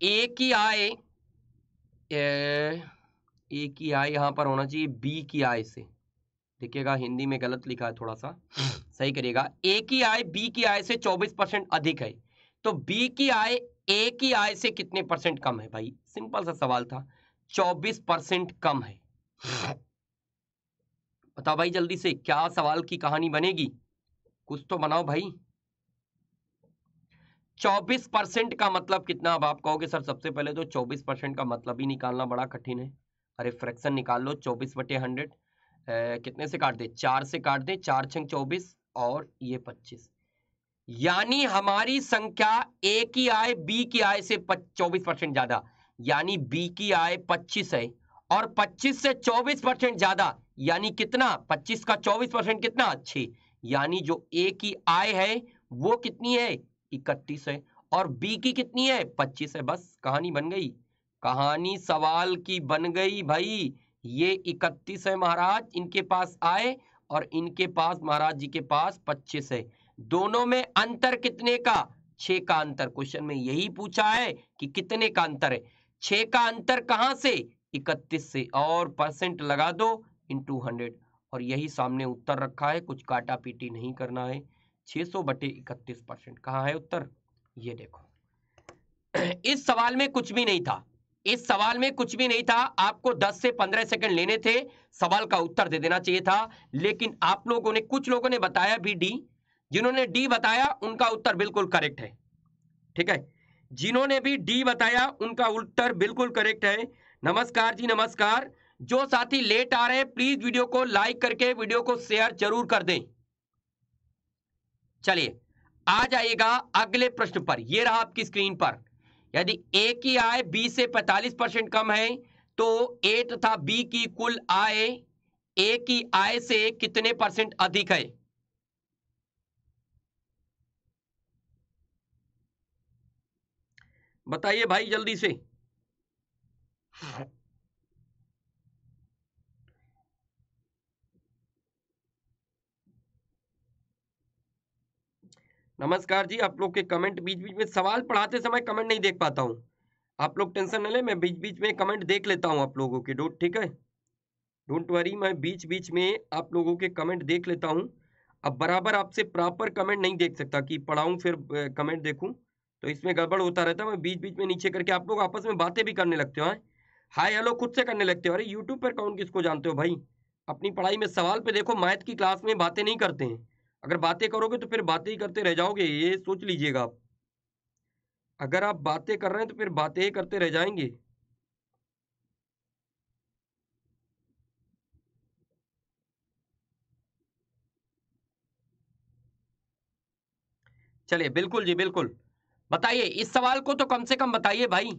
ए की आय ए की आय यहाँ पर होना चाहिए बी की आय से देखिएगा हिंदी में गलत लिखा है थोड़ा सा सही करिएगा ए की आय बी की आय से 24 परसेंट अधिक है तो बी की आय ए की आय से कितने परसेंट कम है भाई सिंपल सा सवाल था 24 परसेंट कम है बताओ भाई जल्दी से क्या सवाल की कहानी बनेगी कुछ तो बनाओ भाई चौबीस परसेंट का मतलब कितना अब आप कहोगे सर सबसे पहले तो चौबीस परसेंट का मतलब ही निकालना बड़ा कठिन है अरे फ्रैक्शन निकाल लो चौबीस बटे हंड्रेड कितने से काट दे चार से काट दे चार छंग चौबीस और ये पच्चीस यानी हमारी संख्या ए की आय बी की आय से चौबीस परसेंट ज्यादा यानी बी की आय पच्चीस है और 25 से 24 परसेंट ज्यादा यानी कितना 25 का 24 परसेंट कितना अच्छी यानी जो ए की आय है वो कितनी है इकतीस है और बी की कितनी है पच्चीस है बस कहानी बन गई कहानी सवाल की बन गई भाई ये इकतीस है महाराज इनके पास आए और इनके पास महाराज जी के पास पच्चीस है दोनों में अंतर कितने का छे का अंतर क्वेश्चन में यही पूछा है कि कितने का अंतर है छे का अंतर कहां से इकतीस से और परसेंट लगा दो इन टू हंड्रेड और यही सामने उत्तर रखा है कुछ काटा पीटी नहीं करना है छह सौ बटे इकतीस परसेंट कहा है उत्तर ये देखो इस सवाल में कुछ भी नहीं था इस सवाल में कुछ भी नहीं था आपको 10 से 15 सेकंड लेने थे सवाल का उत्तर दे देना चाहिए था लेकिन आप लोगों ने कुछ लोगों ने बताया भी डी जिन्होंने डी बताया उनका उत्तर बिल्कुल करेक्ट है ठीक है जिन्होंने भी डी बताया उनका उत्तर बिल्कुल करेक्ट है नमस्कार जी नमस्कार जो साथी लेट आ रहे हैं प्लीज वीडियो को लाइक करके वीडियो को शेयर जरूर कर दें चलिए आ जाइएगा अगले प्रश्न पर यह रहा आपकी स्क्रीन पर यदि ए की आय बी से 45 परसेंट कम है तो ए तथा बी की कुल आय ए की आय से कितने परसेंट अधिक है बताइए भाई जल्दी से नमस्कार जी आप लोग के कमेंट बीच बीच में सवाल पढ़ाते समय कमेंट नहीं देख पाता हूँ आप लोग टेंशन न ले मैं बीच बीच में कमेंट देख लेता हूँ आप लोगों के डोट ठीक है डोंट वरी मैं बीच बीच में आप लोगों के कमेंट देख लेता हूँ अब बराबर आपसे प्रॉपर कमेंट नहीं देख सकता कि पढ़ाऊँ फिर कमेंट देखूँ तो इसमें गड़बड़ होता रहता है मैं बीच बीच में नीचे करके आप लोग आपस में बातें भी करने लगते हो हाँ? हाय हेलो खुद से करने लगते हो अरे यूट्यूब पर कौन किसको जानते हो भाई अपनी पढ़ाई में सवाल पे देखो मैथ की क्लास में बातें नहीं करते हैं अगर बातें करोगे तो फिर बातें ही करते रह जाओगे ये सोच लीजिएगा आप अगर आप बातें कर रहे हैं तो फिर बातें ही करते रह जाएंगे चलिए बिल्कुल जी बिल्कुल बताइए इस सवाल को तो कम से कम बताइए भाई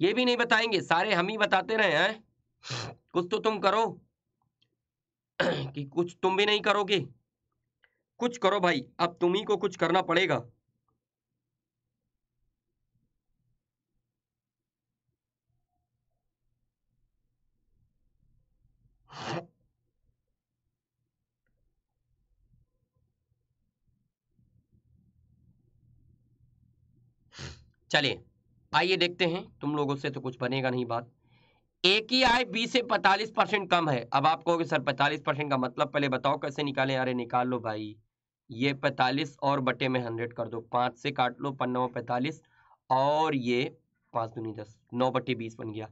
ये भी नहीं बताएंगे सारे हम ही बताते रहे हैं कुछ तो तुम करो कि कुछ तुम भी नहीं करोगे कुछ करो भाई अब तुम्ही को कुछ करना पड़ेगा चलिए आइए देखते हैं तुम लोगों से तो कुछ बनेगा नहीं बात ए की आय बी से 45 परसेंट कम है अब आप कहोगे सर 45 परसेंट का मतलब पहले बताओ कैसे निकाले अरे निकाल लो भाई ये पैंतालीस और बटे में हंड्रेड कर दो पाँच से काट लो पन्ना पैंतालीस और ये पाँच दूनी दस नौ बटे बीस बन गया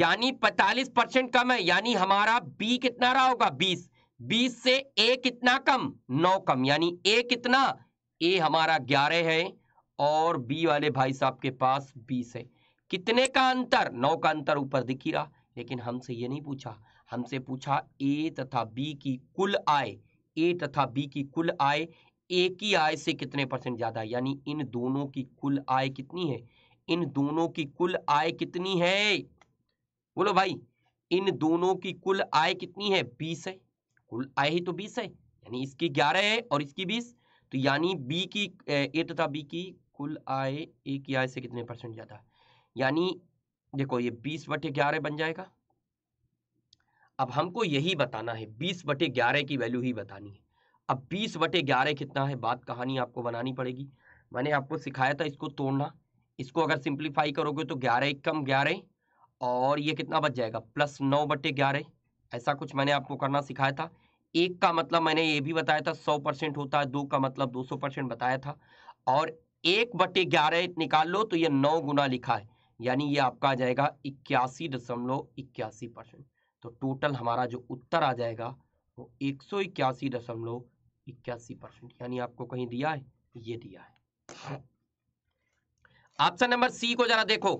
यानी पैंतालीस परसेंट कम है यानी हमारा बी कितना रहा होगा बीस बीस से ए कितना कम नौ कम यानी ए कितना ए हमारा ग्यारह है और बी वाले भाई साहब के पास बीस है कितने का अंतर नौ का अंतर ऊपर दिखी रहा लेकिन हमसे ये नहीं पूछा हमसे पूछा ए तथा बी की कुल आय ए तथा बी की कुल आय ए की आय से कितने परसेंट ज़्यादा है यानी इन दोनों की कुल आय कितनी है इन दोनों की कुल आय कितनी है बोलो भाई इन दोनों की कुल आय कितनी है बीस है कुल आय ही तो बीस है यानी इसकी ग्यारह है और इसकी बीस तो यानी बी की ए तथा बी की कुल आय ए की आय से कितने परसेंट ज़्यादा यानी देखो ये बीस बटे ग्यारह बन जाएगा अब हमको यही बताना है बीस बटे ग्यारह की वैल्यू ही बतानी है अब बीस बटे ग्यारह कितना है बात कहानी आपको बनानी पड़ेगी मैंने आपको सिखाया था इसको तोड़ना इसको अगर सिंप्लीफाई करोगे तो ग्यारह एक कम ग्यारह और ये कितना बच जाएगा प्लस नौ बटे ग्यारह ऐसा कुछ मैंने आपको करना सिखाया था एक का मतलब मैंने ये भी बताया था सौ परसेंट होता है दो का मतलब दो सौ परसेंट बताया था और एक बटे ग्यारह निकाल लो तो ये नौ गुना लिखा है यानी ये आपका आ जाएगा इक्यासी दशमलव इक्यासी परसेंट तो टोटल हमारा जो उत्तर आ जाएगा वो एक सौ इक्यासी दशमलव इक्यासी परसेंट यानी आपको कहीं दिया है ये दिया है ऑप्शन नंबर सी को जरा देखो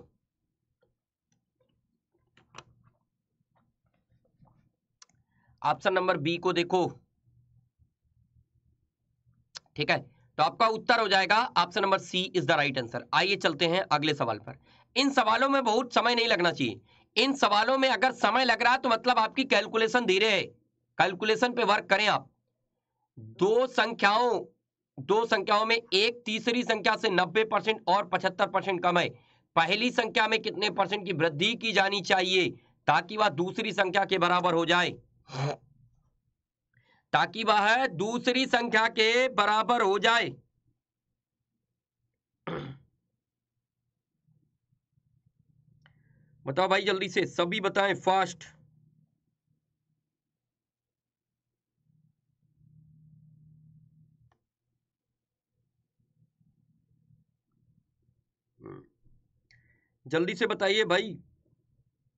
ऑप्शन नंबर बी को देखो ठीक है तो आपका उत्तर हो जाएगा option number C is the right answer आइए चलते हैं अगले सवाल पर इन सवालों में बहुत समय नहीं लगना चाहिए इन सवालों में अगर समय लग रहा है तो मतलब आपकी कैलकुलेशन धीरे है कैलकुलेशन पे वर्क करें आप दो संख्याओं दो संख्याओं में एक तीसरी संख्या से 90 परसेंट और 75 परसेंट कम है पहली संख्या में कितने परसेंट की वृद्धि की जानी चाहिए ताकि वह दूसरी संख्या के बराबर हो जाए ताकि वह दूसरी संख्या के बराबर हो जाए बताओ भाई जल्दी से सभी बताएं फास्ट हम्म। जल्दी से बताइए भाई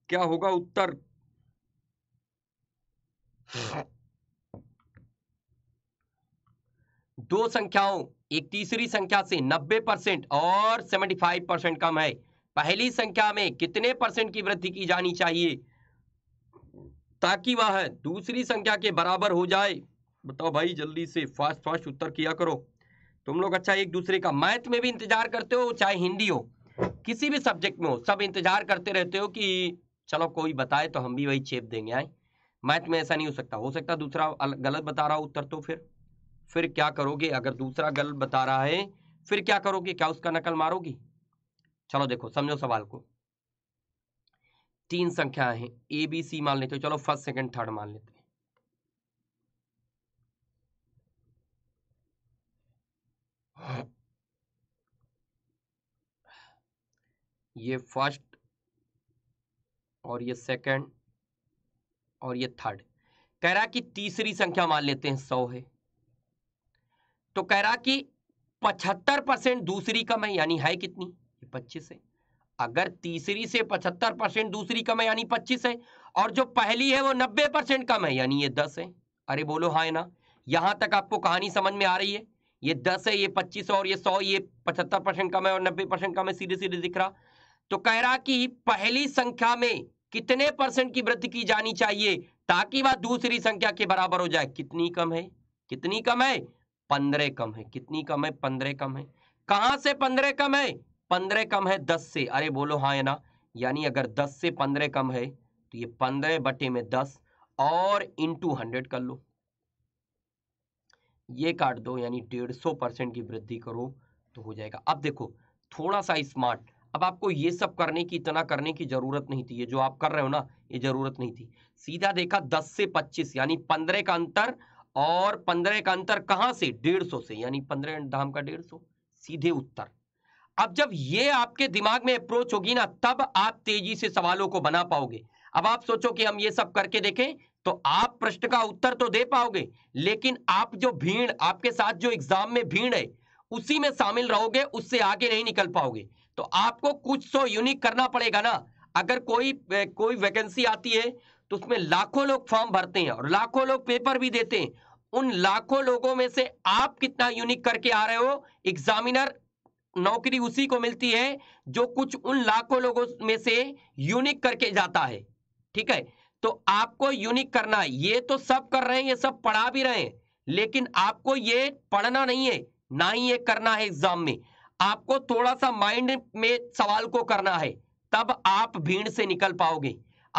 क्या होगा उत्तर दो संख्याओं एक तीसरी संख्या से 90 परसेंट और 75 परसेंट कम है पहली संख्या में कितने परसेंट की वृद्धि की जानी चाहिए ताकि वह दूसरी संख्या के बराबर हो जाए बताओ भाई जल्दी से फास्ट फास्ट उत्तर किया करो तुम लोग अच्छा एक दूसरे का मैथ में भी इंतजार करते हो चाहे हिंदी हो किसी भी सब्जेक्ट में हो सब इंतजार करते रहते हो कि चलो कोई बताए तो हम भी वही चेप देंगे आए मैथ में ऐसा नहीं हो सकता हो सकता दूसरा गलत बता रहा हो उत्तर तो फिर फिर क्या करोगे अगर दूसरा गलत बता रहा है फिर क्या करोगे क्या उसका नकल मारोगी चलो देखो समझो सवाल को तीन संख्या है ए बी सी मान लेते हो चलो फर्स्ट सेकंड थर्ड मान लेते हैं ये फर्स्ट और ये सेकंड और ये थर्ड कह रहा कि तीसरी संख्या मान लेते हैं सौ है तो कह रहा कि पचहत्तर परसेंट दूसरी कम है यानी है कितनी ये पच्चीस है अगर तीसरी से पचहत्तर परसेंट दूसरी कम है यानी पच्चीस है और जो पहली है वो नब्बे परसेंट कम है यानी ये दस है अरे बोलो हाँ है ना यहाँ तक आपको कहानी समझ में आ रही है ये दस है ये पच्चीस और ये सौ ये पचहत्तर परसेंट कम है और नब्बे परसेंट कम है सीधे सीधे दिख रहा तो कह रहा कि पहली संख्या में कितने परसेंट की वृद्धि की जानी चाहिए ताकि वह दूसरी संख्या के बराबर हो जाए कितनी कम है कितनी कम है पंद्रह कम है कितनी कम है पंद्रह कम है कहां से पंद्रह कम है पंद्रह कम है दस से अरे बोलो हाँ या ना यानी अगर दस से पंद्रह कम है तो ये पंद्रह बटे में दस और इंटू हंड्रेड कर लो ये काट दो यानी डेढ़ सौ परसेंट की वृद्धि करो तो हो जाएगा अब देखो थोड़ा सा स्मार्ट अब आपको ये सब करने की इतना करने की जरूरत नहीं थी ये जो आप कर रहे हो ना ये जरूरत नहीं थी सीधा देखा दस से पच्चीस यानी पंद्रह का अंतर और पंद्रह का अंतर कहां से डेढ़ सौ से यानी पंद्रह धाम का डेढ़ सौ सीधे उत्तर अब जब ये आपके दिमाग में अप्रोच होगी ना तब आप तेजी से सवालों को बना पाओगे अब आप सोचो कि हम ये सब करके देखें तो आप प्रश्न का उत्तर तो दे पाओगे लेकिन आप जो भीड़ आपके साथ जो एग्जाम में भीड़ है उसी में शामिल रहोगे उससे आगे नहीं निकल पाओगे तो आपको कुछ सो तो यूनिक करना पड़ेगा ना अगर कोई कोई वैकेंसी आती है तो उसमें लाखों लोग फॉर्म भरते हैं और लाखों लोग पेपर भी देते हैं उन लाखों लोगों में से आप कितना यूनिक करके आ रहे हो एग्जामिनर नौकरी उसी को मिलती है जो कुछ उन लाखों लोगों में से यूनिक करके जाता है ठीक है तो आपको यूनिक करना है ये तो सब कर रहे हैं ये सब पढ़ा भी रहे हैं लेकिन आपको ये पढ़ना नहीं है ना ही ये करना है एग्जाम में आपको थोड़ा सा माइंड में सवाल को करना है तब आप भीड़ से निकल पाओगे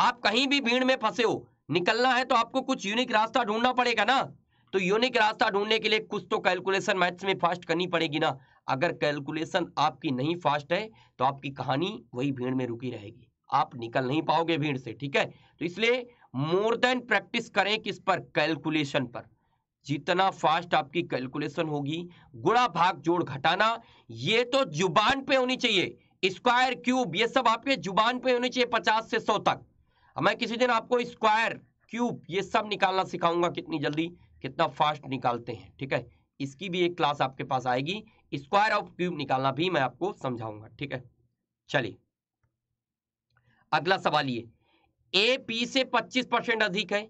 आप कहीं भी भीड़ में फंसे हो निकलना है तो आपको कुछ यूनिक रास्ता ढूंढना पड़ेगा ना तो यूनिक रास्ता ढूंढने के लिए कुछ तो कैलकुलेशन मैथ्स में फास्ट करनी पड़ेगी ना अगर कैलकुलेशन आपकी नहीं फास्ट है तो आपकी कहानी वही भीड़ में रुकी रहेगी आप निकल नहीं पाओगे भीड़ से ठीक है तो इसलिए मोर देन प्रैक्टिस करें किस पर कैलकुलेशन पर जितना फास्ट आपकी कैलकुलेशन होगी गुणा भाग जोड़ घटाना ये तो जुबान पे होनी चाहिए स्क्वायर क्यूब ये सब आपके जुबान पे होनी चाहिए पचास से सौ तक मैं किसी दिन आपको स्क्वायर क्यूब ये सब निकालना सिखाऊंगा कितनी जल्दी कितना फास्ट निकालते हैं ठीक है इसकी भी एक क्लास आपके पास आएगी स्क्वायर ऑफ क्यूब निकालना भी मैं आपको समझाऊंगा ठीक है चलिए अगला सवाल ये ए पी से 25 परसेंट अधिक है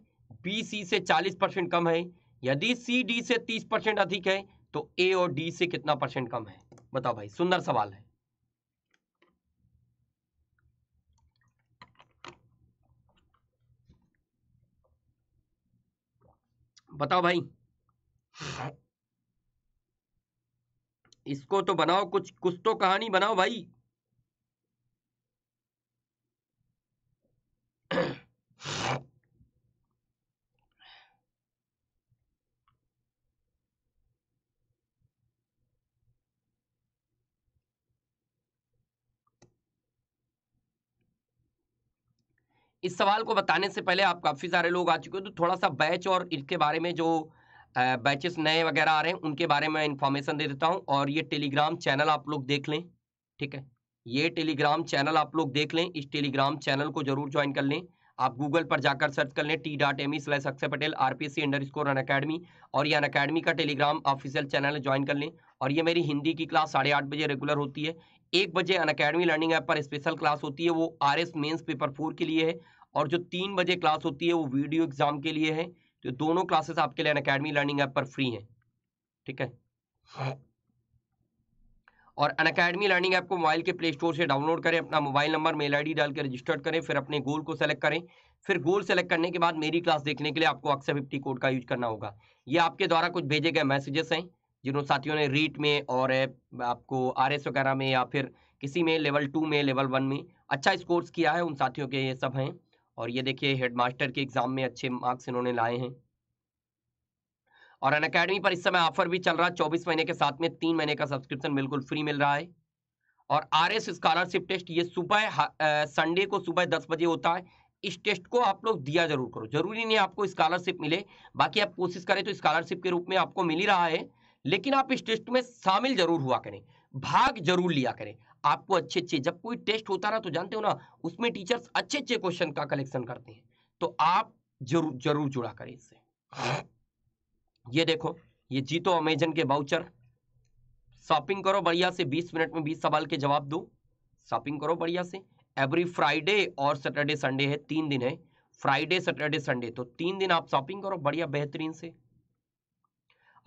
बी सी से 40 परसेंट कम है यदि सी डी से 30 परसेंट अधिक है तो ए और डी से कितना परसेंट कम है बताओ भाई सुंदर सवाल है बताओ भाई इसको तो बनाओ कुछ कुछ तो कहानी बनाओ भाई इस सवाल को बताने से पहले आप काफ़ी सारे लोग आ चुके हो तो थोड़ा सा बैच और इसके बारे में जो बैचेस नए वगैरह आ रहे हैं उनके बारे में इन्फॉर्मेशन दे देता हूँ और ये टेलीग्राम चैनल आप लोग देख लें ठीक है ये टेलीग्राम चैनल आप लोग देख लें इस टेलीग्राम चैनल को जरूर ज्वाइन कर लें आप गूगल पर जाकर सर्च कर लें T dot M E slash Akshay Patel R P S C underscore Unacademy और ये अन अकेडमी का टेलीग्राम ऑफिशियल चैनल ज्वाइन कर लें और ये मेरी हिंदी की क्लास साढ़े आठ बजे रेगुलर होती है एक बजे अन अकेडमी लर्निंग ऐप पर स्पेशल क्लास होती है वो R S mains paper four के लिए है और जो तीन बजे क्लास होती है वो वीडियो एग्जाम के लिए है तो दोनों क्लासेस आपके लिए अनकेडमी लर्निंग ऐप पर फ्री हैं ठीक है और अनकेडमी लर्निंग ऐप को मोबाइल के प्ले स्टोर से डाउनलोड करें अपना मोबाइल नंबर मेल डी डाल के रजिस्टर्ड करें फिर अपने गोल को सेलेक्ट करें फिर गोल सेलेक्ट करने के बाद मेरी क्लास देखने के लिए आपको अक्सर फिफ्टी कोड का यूज करना होगा ये आपके द्वारा कुछ भेजे गए मैसेजेस हैं जिन्होंने साथियों ने रीट में और आपको आर वगैरह में या फिर किसी में लेवल टू में लेवल वन में अच्छा स्कोर्स किया है उन साथियों के ये सब हैं और ये देखिए हेडमास्टर के एग्जाम में अच्छे मार्क्स इन्होंने लाए हैं और अन अकेडमी पर इस समय ऑफर भी चल रहा है चौबीस महीने के साथ में तीन महीने का सब्सक्रिप्शन बिल्कुल फ्री मिल रहा है और आर एस स्कॉलरशिप टेस्ट ये सुबह संडे को सुबह दस बजे होता है इस टेस्ट को आप लोग दिया जरूर करो जरूरी नहीं आपको स्कॉलरशिप मिले बाकी आप कोशिश करें तो स्कॉलरशिप के रूप में आपको मिल ही रहा है लेकिन आप इस टेस्ट में शामिल जरूर हुआ करें भाग जरूर लिया करें आपको अच्छे अच्छे जब कोई टेस्ट होता ना तो जानते हो ना उसमें टीचर्स अच्छे अच्छे क्वेश्चन का कलेक्शन करते हैं तो आप जरूर जरूर जुड़ा करें इससे ये देखो ये जीतो अमेजन के बाउचर शॉपिंग करो बढ़िया से 20 मिनट में 20 सवाल के जवाब दो शॉपिंग करो बढ़िया से एवरी फ्राइडे और सैटरडे संडे है तीन दिन है फ्राइडे सैटरडे संडे तो तीन दिन आप शॉपिंग करो बढ़िया बेहतरीन से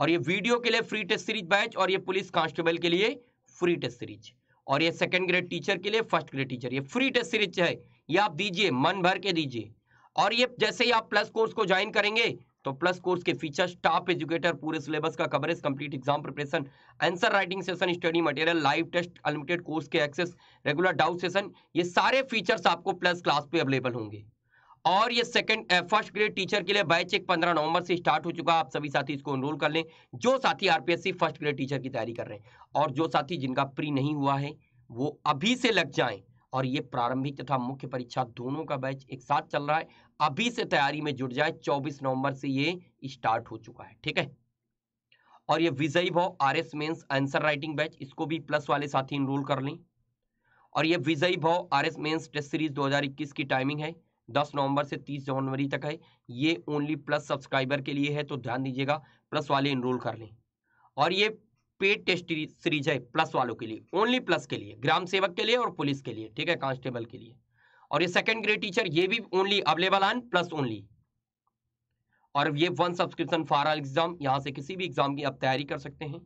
और ये वीडियो के लिए फ्री टेस्ट सीरीज बैच और ये पुलिस कांस्टेबल के लिए फ्री टेस्ट सीरीज और ये सेकेंड ग्रेड टीचर के लिए फर्स्ट ग्रेड टीचर ये फ्री टेस्ट सीरीज है ये आप दीजिए मन भर के दीजिए और ये जैसे ही आप प्लस कोर्स को ज्वाइन करेंगे तो प्लस कोर्स के फीचर्स टॉप एजुकेटर पूरे सिलेबस का coverage complete exam preparation answer writing session study material live test unlimited course के एक्सेस रेगुलर डाउट सेशन ये सारे फीचर्स आपको प्लस क्लास पे अवेलेबल होंगे और ये सेकंड फर्स्ट ग्रेड टीचर के लिए बाई चेक पंद्रह नवंबर से स्टार्ट हो चुका है आप सभी साथी इसको एनरोल कर लें जो साथी आरपीएससी फर्स्ट ग्रेड टीचर की तैयारी कर रहे हैं और जो साथी जिनका प्री नहीं हुआ है वो अभी से लग जाएं और ये प्रारंभिक तथा मुख्य परीक्षा दोनों का बैच एक साथ चल रहा है अभी से तैयारी में जुट जाए चौबीस नवंबर से ये स्टार्ट हो चुका है ठीक है और ये Vijay Bhav R S mains answer writing batch इसको भी प्लस वाले साथी इनरोल कर लें और ये Vijay Bhav R S mains test series दो की टाइमिंग है दस नवंबर से तीस जनवरी तक है ये ओनली प्लस सब्सक्राइबर के लिए है तो ध्यान दीजिएगा प्लस वाले इनरोल कर लें और ये पेड टेस्ट सीरीज है प्लस वालों के लिए ओनली प्लस के लिए ग्राम सेवक के लिए और पुलिस के लिए ठीक है कांस्टेबल के लिए और ये सेकेंड ग्रेड टीचर ये भी only available on plus only और ये one subscription for all exam यहाँ से किसी भी एग्जाम की आप तैयारी कर सकते हैं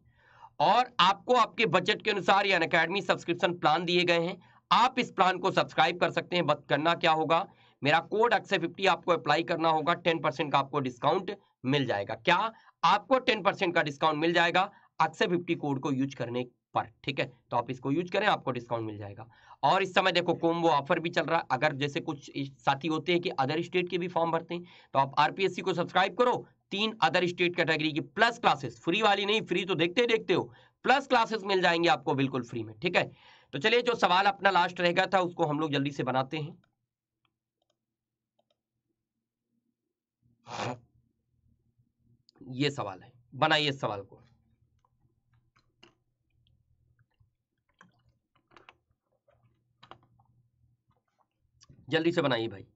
और आपको आपके बजट के अनुसार या अकेडमी सब्सक्रिप्शन प्लान दिए गए हैं आप इस प्लान को सब्सक्राइब कर सकते हैं बस करना क्या होगा मेरा कोड अक्सर फिफ्टी आपको अप्लाई करना होगा टेन परसेंट का आपको डिस्काउंट मिल जाएगा क्या आपको टेन परसेंट का डिस्काउंट मिल जाएगा अक्सर फिफ्टी कोड को यूज करने पर ठीक है तो आप इसको यूज करें आपको डिस्काउंट मिल जाएगा और इस समय देखो कोम्बो ऑफर भी चल रहा है अगर जैसे कुछ साथी होते हैं कि अदर स्टेट के भी फॉर्म भरते हैं तो आप आरपीएससी को सब्सक्राइब करो तीन अदर स्टेट कैटेगरी की प्लस क्लासेस फ्री वाली नहीं फ्री तो देखते ही देखते हो प्लस क्लासेस मिल जाएंगे आपको बिल्कुल फ्री में ठीक है तो चलिए जो सवाल अपना लास्ट रहेगा था उसको हम लोग जल्दी से बनाते हैं ये सवाल है बनाइए इस सवाल को जल्दी से बनाइए भाई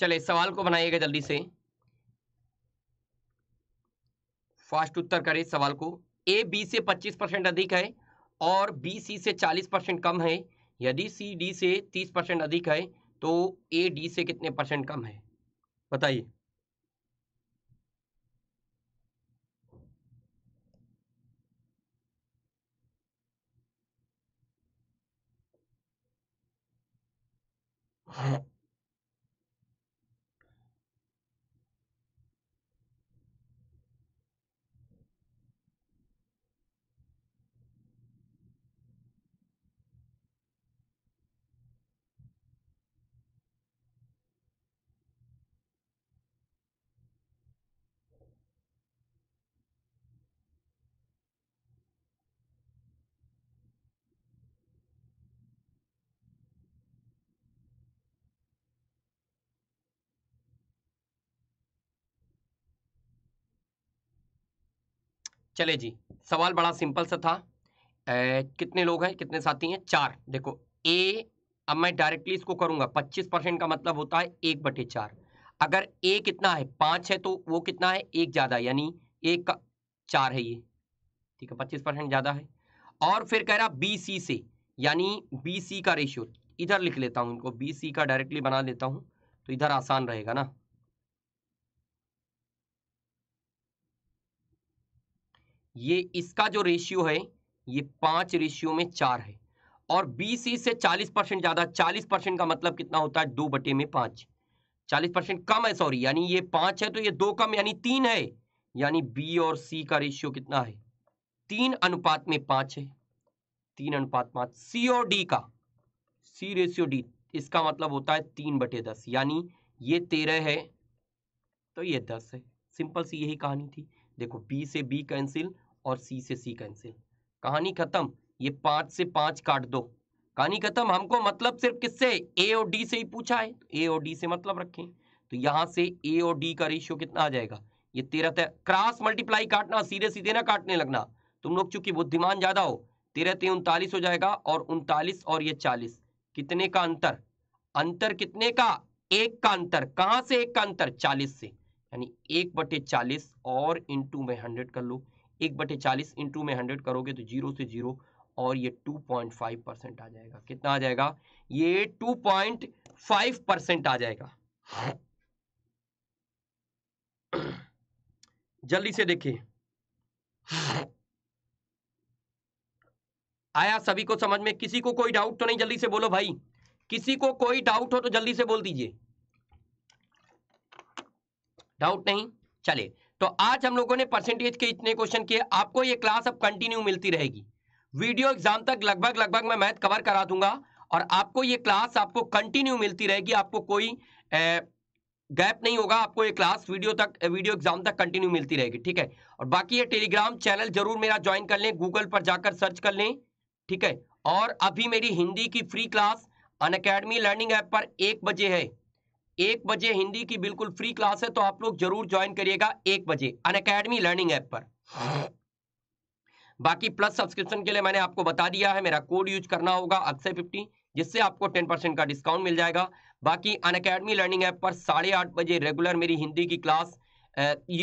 चले सवाल को बनाइएगा जल्दी से फास्ट उत्तर करें सवाल को ए बी से 25 परसेंट अधिक है और बी सी से 40 परसेंट कम है यदि सी डी से 30 परसेंट अधिक है तो ए डी से कितने परसेंट कम है बताइए हाँ चले जी सवाल बड़ा सिंपल सा था ए, कितने लोग हैं कितने साथी हैं चार देखो ए अब मैं डायरेक्टली इसको करूंगा पच्चीस परसेंट का मतलब होता है एक बटे चार अगर ए कितना है पांच है तो वो कितना है एक ज़्यादा यानी एक का चार है ये ठीक है पच्चीस परसेंट ज़्यादा है और फिर कह रहा बी सी से यानी बी सी का रेशियो इधर लिख लेता हूँ इनको बी सी का डायरेक्टली बना लेता हूँ तो इधर आसान रहेगा ना ये इसका जो रेशियो है ये पांच रेशियो में चार है और सी से 40 परसेंट ज्यादा 40 परसेंट का मतलब कितना होता है दो बटे में पांच चालीस परसेंट कम है सॉरी यानी ये पांच है तो ये दो कम यानी तीन है यानी बी और सी का रेशियो कितना है तीन अनुपात में पांच है तीन अनुपात पांच सी और डी का सी रेशियो डी इसका मतलब होता है तीन बटे दस यानी ये तेरह है तो ये दस है सिंपल सी यही कहानी थी देखो बी से बी कैंसिल और सी से सी कैंसिल कहानी खत्म ये पांच से पांच काट दो कहानी खत्म हमको मतलब सिर्फ किससे ए और डी से ही पूछा है ए तो और डी से मतलब रखें तो यहाँ से ए और डी का रेशियो कितना आ जाएगा ये तेरह तेरह क्रॉस मल्टीप्लाई काटना सीधे सीधे ना काटने लगना तुम लोग चूंकि बुद्धिमान ज्यादा हो तेरह तेरह उनतालीस हो जाएगा और उनतालीस और ये चालीस कितने का अंतर अंतर कितने का एक का अंतर कहाँ से एक का अंतर चालीस से यानी एक बटे चालीस और इंटू में हंड्रेड कर लो एक बटे चालीस इंटू में हंड्रेड करोगे तो जीरो से जीरो और ये 2.5 परसेंट आ जाएगा कितना आ जाएगा ये 2.5 परसेंट आ जाएगा जल्दी से देखिए आया सभी को समझ में किसी को कोई डाउट तो नहीं जल्दी से बोलो भाई किसी को कोई डाउट हो तो जल्दी से बोल दीजिए डाउट नहीं चले तो आज हम लोगों ने परसेंटेज के इतने क्वेश्चन किए आपको ये क्लास अब कंटिन्यू मिलती रहेगी वीडियो एग्जाम तक लगभग लगभग मैं मैथ कवर करा दूंगा और आपको ये क्लास आपको कंटिन्यू मिलती रहेगी आपको कोई ए, गैप नहीं होगा आपको ये क्लास वीडियो तक वीडियो एग्जाम तक कंटिन्यू मिलती रहेगी ठीक है और बाकी ये टेलीग्राम चैनल जरूर मेरा ज्वाइन कर लें गूगल पर जाकर सर्च कर लें ठीक है और अभी मेरी हिंदी की फ्री क्लास अन लर्निंग ऐप पर एक बजे है एक बजे हिंदी की बिल्कुल फ्री क्लास है तो आप लोग जरूर ज्वाइन करिएगा एक बजे अन अकेडमी लर्निंग ऐप पर बाकी प्लस सब्सक्रिप्शन के लिए मैंने आपको बता दिया है मेरा कोड यूज करना होगा अक्सर फिफ्टी जिससे आपको टेन परसेंट का डिस्काउंट मिल जाएगा बाकी अन अकेडमी लर्निंग ऐप पर साढ़े आठ बजे रेगुलर मेरी हिंदी की क्लास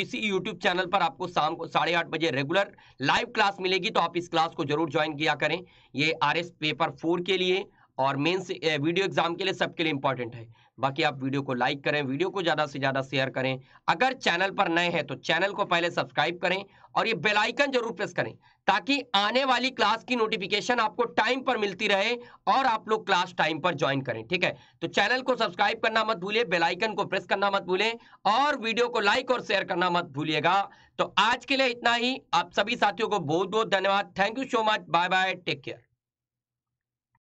इसी यूट्यूब चैनल पर आपको शाम को साढ़े आठ बजे रेगुलर लाइव क्लास मिलेगी तो आप इस क्लास को जरूर ज्वाइन किया करें ये आर पेपर फोर के लिए और मेन्स वीडियो एग्जाम के लिए सबके लिए इंपॉर्टेंट है बाकी आप वीडियो को लाइक करें वीडियो को ज़्यादा से ज़्यादा शेयर करें अगर चैनल पर नए हैं तो चैनल को पहले सब्सक्राइब करें और ये बेल आइकन जरूर प्रेस करें ताकि आने वाली क्लास की नोटिफिकेशन आपको टाइम पर मिलती रहे और आप लोग क्लास टाइम पर ज्वाइन करें ठीक है तो चैनल को सब्सक्राइब करना मत भूलिए बेल आइकन को प्रेस करना मत भूलें और वीडियो को लाइक और शेयर करना मत भूलिएगा तो आज के लिए इतना ही आप सभी साथियों को बहुत बहुत धन्यवाद thank you so much bye bye take care